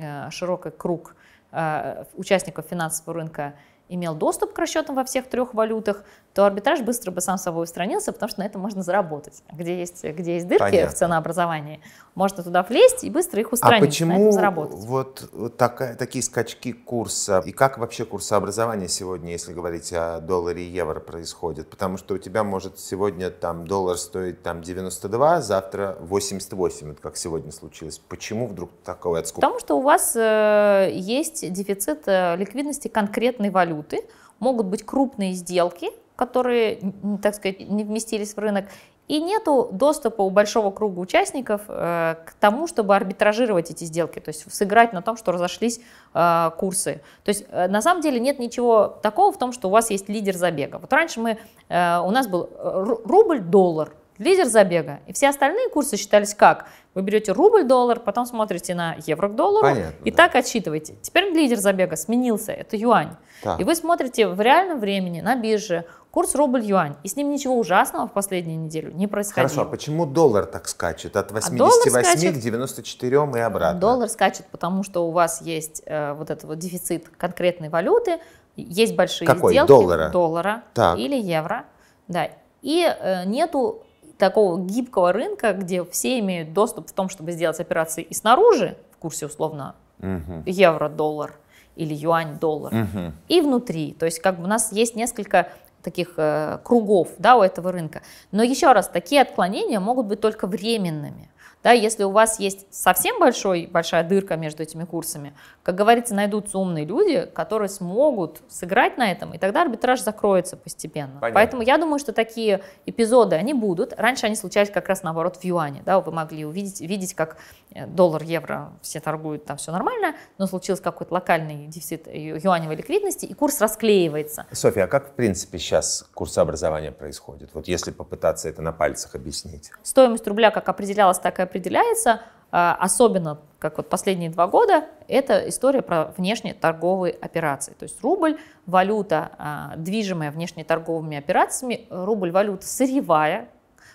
э, широкий круг э, участников финансового рынка имел доступ к расчетам во всех трех валютах, то арбитраж быстро бы сам собой устранился, потому что на этом можно заработать. Где есть, где есть дырки Понятно. в ценообразовании, можно туда влезть и быстро их устранить, а почему на этом заработать. вот так такие скачки курса? И как вообще курсообразование сегодня, если говорить о долларе и евро, происходит? Потому что у тебя может сегодня там доллар стоит там 92, завтра 88, вот как сегодня случилось. Почему вдруг такой отскок? Потому что у вас э, есть дефицит э, ликвидности конкретной валюты валюты, могут быть крупные сделки, которые, так сказать, не вместились в рынок, и нету доступа у большого круга участников э, к тому, чтобы арбитражировать эти сделки, то есть сыграть на том, что разошлись э, курсы. То есть э, на самом деле нет ничего такого в том, что у вас есть лидер забега. Вот раньше мы, у нас был рубль-доллар, лидер забега. И все остальные курсы считались как? Вы берете рубль-доллар, потом смотрите на евро к доллару Понятно, и да. так отсчитываете. Теперь лидер забега сменился, это юань. Да. И вы смотрите в реальном времени на бирже курс рубль-юань. И с ним ничего ужасного в последнюю неделю не происходило. Хорошо, а почему доллар так скачет? От 88 а скачет, к 94 и обратно. Доллар скачет, потому что у вас есть э, вот этот вот дефицит конкретной валюты, есть большие Какой? сделки доллара, доллара так. или евро. Да, и э, нету такого гибкого рынка, где все имеют доступ в том, чтобы сделать операции и снаружи, в курсе условно угу. евро-доллар или юань-доллар, угу. и внутри. То есть как бы у нас есть несколько таких э, кругов да, у этого рынка. Но еще раз, такие отклонения могут быть только временными. Да, если у вас есть совсем большой, большая дырка между этими курсами, как говорится, найдутся умные люди, которые смогут сыграть на этом, и тогда арбитраж закроется постепенно. Понятно. Поэтому я думаю, что такие эпизоды, они будут. Раньше они случались как раз наоборот в юане. Да, вы могли увидеть, видеть, как э, доллар, евро, все торгуют, там все нормально, но случился какой-то локальный дефицит юаневой ликвидности, и курс расклеивается. Софья, а как в принципе сейчас курсообразование происходит? Вот если попытаться это на пальцах объяснить. Стоимость рубля как определялась, так и определяется. А, особенно, как вот последние два года, это история про внешнеторговые операции. То есть рубль, валюта, а, движимая внешнеторговыми операциями, рубль, валюта сырьевая.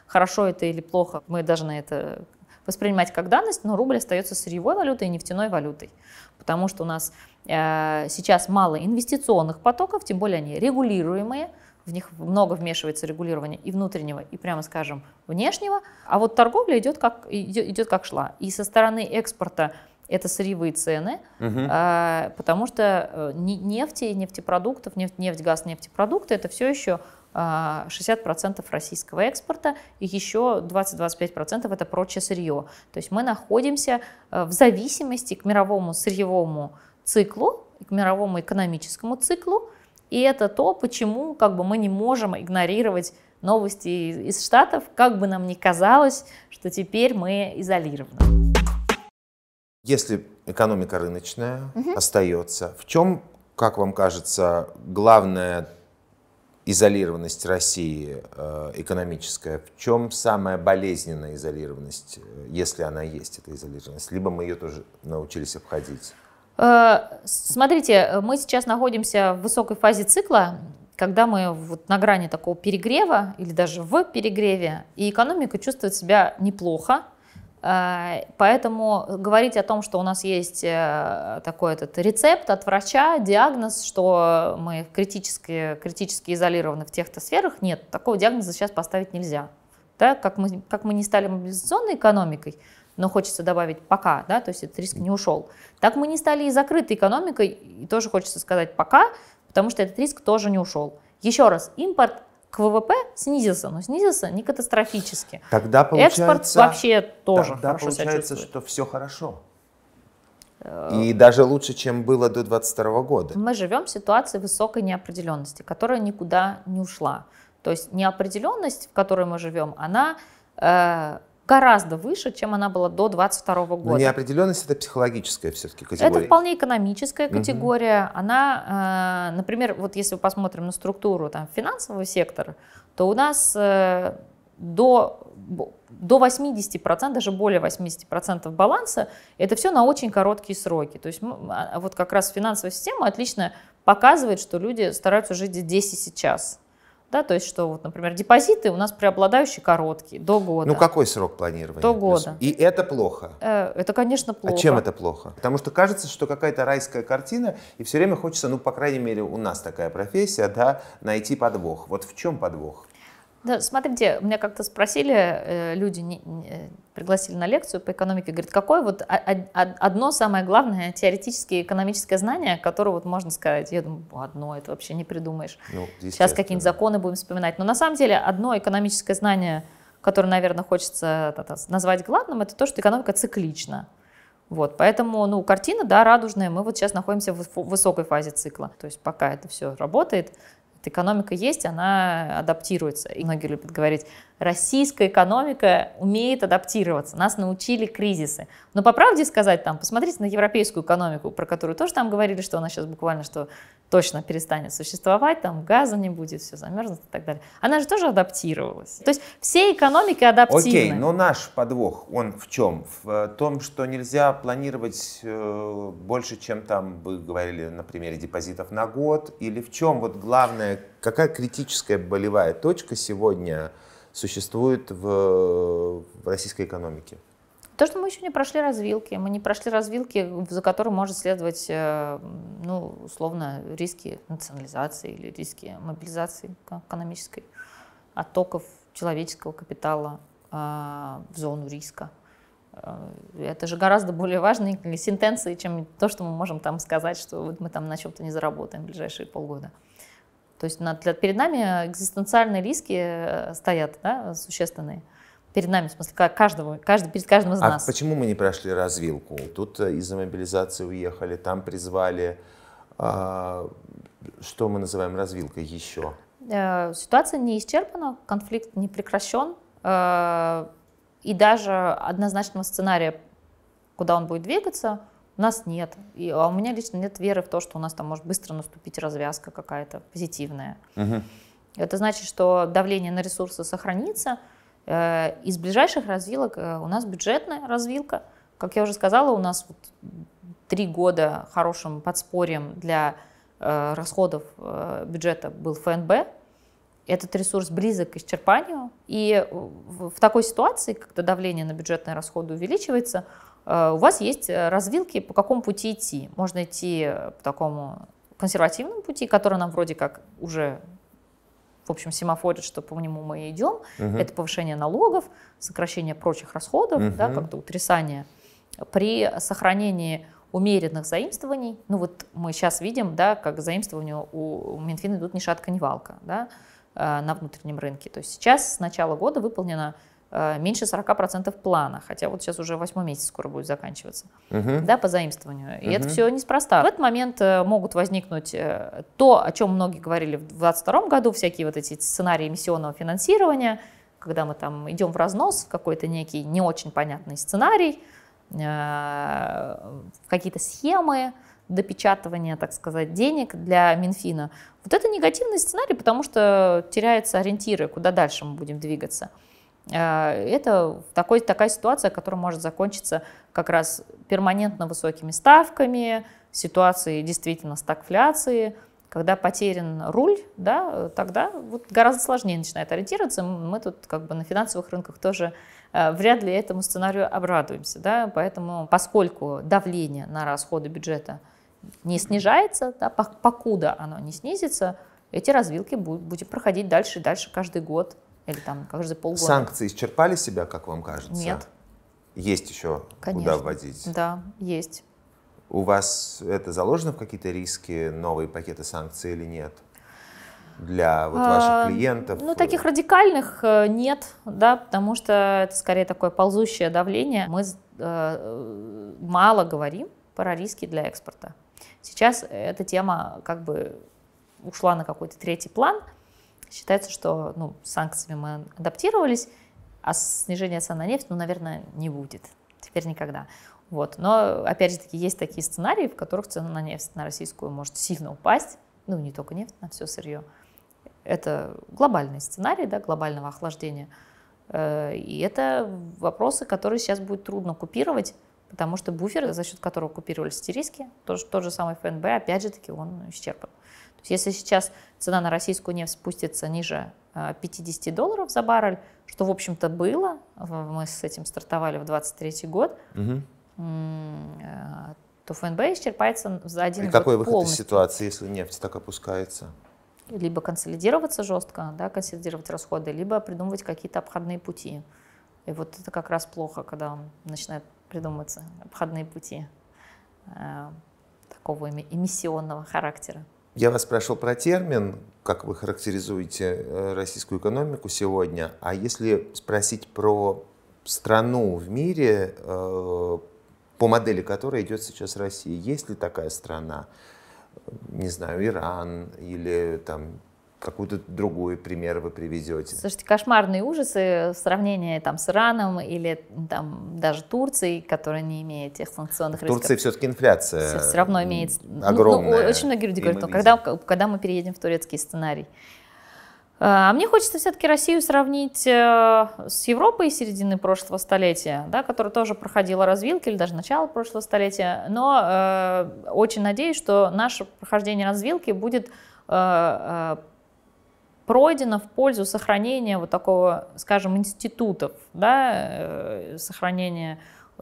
Хорошо это или плохо, мы должны это воспринимать как данность, но рубль остается сырьевой валютой и нефтяной валютой, потому что у нас э, сейчас мало инвестиционных потоков, тем более они регулируемые, в них много вмешивается регулирование и внутреннего, и, прямо скажем, внешнего, а вот торговля идет как, идет, идет как шла. И со стороны экспорта это сырьевые цены, угу. а, потому что э, нефти, нефтепродуктов, нефть, нефть, газ, нефтепродукты, это все еще 60% российского экспорта и еще 20-25% это прочее сырье. То есть мы находимся э, в зависимости к мировому сырьевому циклу, к мировому экономическому циклу, и это то, почему как бы мы не можем игнорировать новости из Штатов, как бы нам ни казалось, что теперь мы изолированы. Если экономика рыночная угу. остается, в чем, как вам кажется, главная изолированность России э, экономическая, в чем самая болезненная изолированность, э, если она есть, эта изолированность? Либо мы ее тоже научились обходить? Смотрите, мы сейчас находимся в высокой фазе цикла, когда мы вот на грани такого перегрева или даже в перегреве, и экономика чувствует себя неплохо, э, Поэтому говорить о том, что у нас есть э, такой этот рецепт от врача, диагноз, что мы критически, критически изолированы в тех-то сферах, нет, такого диагноза сейчас поставить нельзя. Да, как, мы, как мы не стали мобилизационной экономикой, но хочется добавить пока, да, то есть этот риск не ушел. Так мы не стали и закрытой экономикой, и тоже хочется сказать пока, потому что этот риск тоже не ушел. Еще раз, импорт к ВВП снизился, но снизился не катастрофически. Тогда получается, Экспорт вообще тоже тогда хорошо получается, что все хорошо. Э, и даже лучше, чем было до 2022 года. Мы живем в ситуации высокой неопределенности, которая никуда не ушла. То есть неопределенность, в которой мы живем, она э, гораздо выше, чем она была до 2022 ну, года. Но неопределенность это психологическая все-таки категория. Это вполне экономическая категория. Угу. Она, э, например, вот если мы посмотрим на структуру там, финансового сектора, то у нас э, до до 80%, даже более 80% баланса, это все на очень короткие сроки. То есть а, а вот как раз финансовая система отлично показывает, что люди стараются жить здесь и сейчас. Да, то есть, что, вот, например, депозиты у нас преобладающие короткие, до года. Ну, какой срок планирования? До года. И это плохо? Э, это, конечно, а плохо. А чем это плохо? Потому что кажется, что какая-то райская картина, и все время хочется, ну, по крайней мере, у нас такая профессия, да, найти подвох. Вот в чем подвох? Да, смотрите, меня как-то спросили, э, люди не, не, э, пригласили на лекцию по экономике, говорят, какое вот одно самое главное теоретическое экономическое знание, которое вот можно сказать, я думаю, одно это вообще не придумаешь. Ну, Сейчас какие-нибудь законы будем вспоминать. Но на самом деле одно экономическое знание, которое, наверное, хочется назвать главным, это то, что экономика циклична. Вот, поэтому, ну, картина, да, радужная, мы вот сейчас находимся в высокой фазе цикла. То есть пока это все работает, экономика есть, она адаптируется. И многие любят говорить, российская экономика умеет адаптироваться. Нас научили кризисы. Но по правде сказать, там, посмотрите на европейскую экономику, про которую тоже там говорили, что она сейчас буквально что точно перестанет существовать, там газа не будет, все замерзнет и так далее. Она же тоже адаптировалась. То есть все экономики адаптивны. Окей, но наш подвох, он в чем? В э, том, что нельзя планировать э, больше, чем там вы говорили на примере депозитов на год? Или в чем вот главное, какая критическая болевая точка сегодня – существует в, э, в российской экономике. То, что мы еще не прошли развилки, мы не прошли развилки, за которым может следовать, э, ну, условно, риски национализации или риски мобилизации экономической, оттоков человеческого капитала э, в зону риска. Это же гораздо более важные сентенции, чем то, что мы можем там сказать, что вот мы там на чем-то не заработаем в ближайшие полгода. То есть на, перед нами экзистенциальные риски э, стоят, да, существенные. Перед нами, в смысле, каждого, каждый, перед каждым из а нас. почему мы не прошли развилку? Тут э, из-за мобилизации уехали, там призвали. А, что мы называем развилкой еще? Э, ситуация не исчерпана, конфликт не прекращен. И даже однозначного сценария, куда он будет двигаться, у нас нет. И, а у меня лично нет веры в то, что у нас там может быстро наступить развязка какая-то позитивная. Угу. Это значит, что давление на ресурсы сохранится. Э, из ближайших развилок э, у нас бюджетная развилка. Как я уже сказала, у нас вот три года хорошим подспорьем для э, расходов бюджета был ФНБ. Этот ресурс близок к исчерпанию. И в такой ситуации, когда давление на бюджетные расходы увеличивается, Э, у вас есть э, развилки, по какому пути идти. Можно идти э, по такому консервативному пути, который нам вроде как уже в общем, семафорит, что по нему мы идем, угу. это повышение налогов, сокращение прочих расходов, угу. да, как-то утрясание. При сохранении умеренных заимствований, ну вот мы сейчас видим, да, как заимствованию у Минфина идут ни шатка, ни валка, да, на внутреннем рынке. То есть сейчас с начала года выполнено Э, меньше 40% плана, хотя вот сейчас уже восьмой месяц скоро будет заканчиваться, угу. да, по заимствованию. И угу. это все неспроста. В этот момент э, могут возникнуть э, то, о чем многие говорили в 2022 году, всякие вот эти сценарии эмиссионного финансирования, когда мы там идем в разнос, в какой-то некий не очень понятный сценарий, в какие-то схемы, допечатывания, так сказать, денег для Минфина. Вот это негативный сценарий, потому что теряются ориентиры, куда дальше мы будем двигаться. Э, это такой, такая ситуация, которая может закончиться как раз перманентно высокими ставками, ситуацией действительно стагфляции, когда потерян руль, да, тогда вот гораздо сложнее начинает ориентироваться. Мы тут как бы на финансовых рынках тоже э, вряд ли этому сценарию обрадуемся. Да? Поэтому поскольку давление на расходы бюджета не снижается, да, покуда оно не снизится, эти развилки будут, будем проходить дальше и дальше каждый год или там каждые полгода. Санкции исчерпали себя, как вам кажется? Нет. Есть еще Конечно. куда вводить? Да, есть. У вас это заложено в какие-то риски, новые пакеты санкций или нет? для вот а, ваших клиентов? Ну, таких радикальных э, нет, да, потому что это скорее такое ползущее давление. Мы э, мало говорим про риски для экспорта. Сейчас эта тема как бы ушла на какой-то третий план – Считается, что ну, с санкциями мы адаптировались, а снижение цен на нефть, ну, наверное, не будет. Теперь никогда. Вот. Но, опять же таки, есть такие сценарии, в которых цена на нефть, на российскую может сильно упасть, ну, не только нефть, на все сырье. Это глобальный сценарий, да, глобального охлаждения. Э, и это вопросы, которые сейчас будет трудно купировать, потому что буфер, за счет которого купировались те риски, тот, тот же самый ФНБ, опять же таки, он исчерпан. То есть если сейчас цена на российскую нефть спустится ниже 50 э, долларов за баррель, что, в общем-то, было, мы с этим стартовали в 2023 год, угу. то ФНБ исчерпается за один И год какой выход полностью. из ситуации, если нефть так опускается? Либо консолидироваться жестко, да, консолидировать расходы, либо придумывать какие-то обходные пути. И вот это как раз плохо, когда он начинает придумываться обходные пути э, такого эмиссионного характера. Я вас спрашивал про термин, как вы характеризуете э, российскую экономику сегодня. А если спросить про страну в мире, э, по модели которой идет сейчас Россия, есть ли такая страна? Не знаю, Иран или там какой-то другой пример вы привезете? Слушайте, кошмарные ужасы в сравнении там, с Ираном или там, даже Турцией, которая не имеет тех санкционных рисков. В Турции все-таки инфляция все, все равно имеет огромное. Ну, ну, очень многие люди говорят, ну, когда, когда мы переедем в турецкий сценарий. А, а мне хочется все-таки Россию сравнить э, с Европой середины прошлого столетия, да, которая тоже проходила развилки, или даже начало прошлого столетия. Но э, очень надеюсь, что наше прохождение развилки будет э, э пройдено в пользу сохранения вот такого, скажем, институтов, да, э, сохранения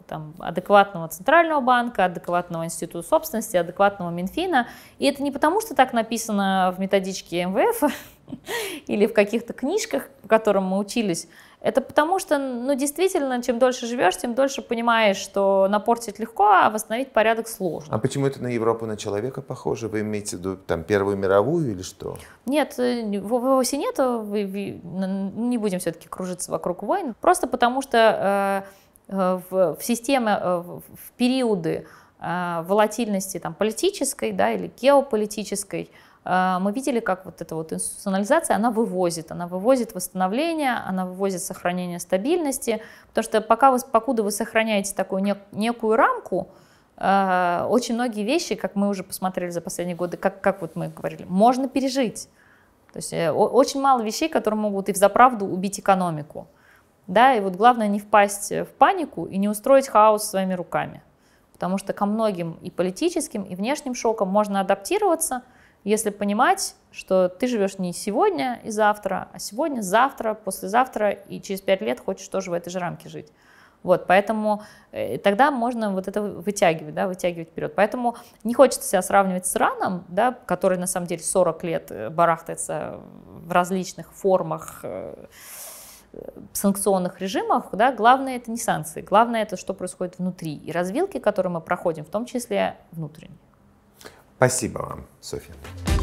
там, адекватного центрального банка, адекватного института собственности, адекватного Минфина. И это не потому, что так написано в методичке МВФ или в каких-то книжках, по которым мы учились, это потому что, ну, действительно, чем дольше живешь, тем дольше понимаешь, что напортить легко, а восстановить порядок сложно. А почему это на Европу, на человека похоже? Вы имеете в виду, там, Первую мировую или что? Нет, э, вовсе нет. Не будем все-таки кружиться вокруг войн. Просто потому что э, э, в системе, в периоды волатильности там, политической да, или геополитической – а, мы видели, как вот эта вот институционализация, она вывозит, она вывозит восстановление, она вывозит сохранение стабильности, потому что пока вы, покуда вы сохраняете такую нек, некую рамку, а, очень многие вещи, как мы уже посмотрели за последние годы, как, как вот мы говорили, можно пережить. То есть э, очень мало вещей, которые могут и в заправду убить экономику. Да, и вот главное не впасть э, в панику и не устроить хаос своими руками. Потому что ко многим и политическим, и внешним шокам можно адаптироваться – если понимать, что ты живешь не сегодня и завтра, а сегодня, завтра, послезавтра и через пять лет хочешь тоже в этой же рамке жить. Вот, поэтому э, тогда можно вот это вытягивать, да, вытягивать вперед. Поэтому не хочется себя сравнивать с Раном, да, который на самом деле 40 лет э, барахтается в различных формах, э, санкционных режимах, да, главное это не санкции, главное это что происходит внутри и развилки, которые мы проходим, в том числе внутренние. Спасибо вам, Софья.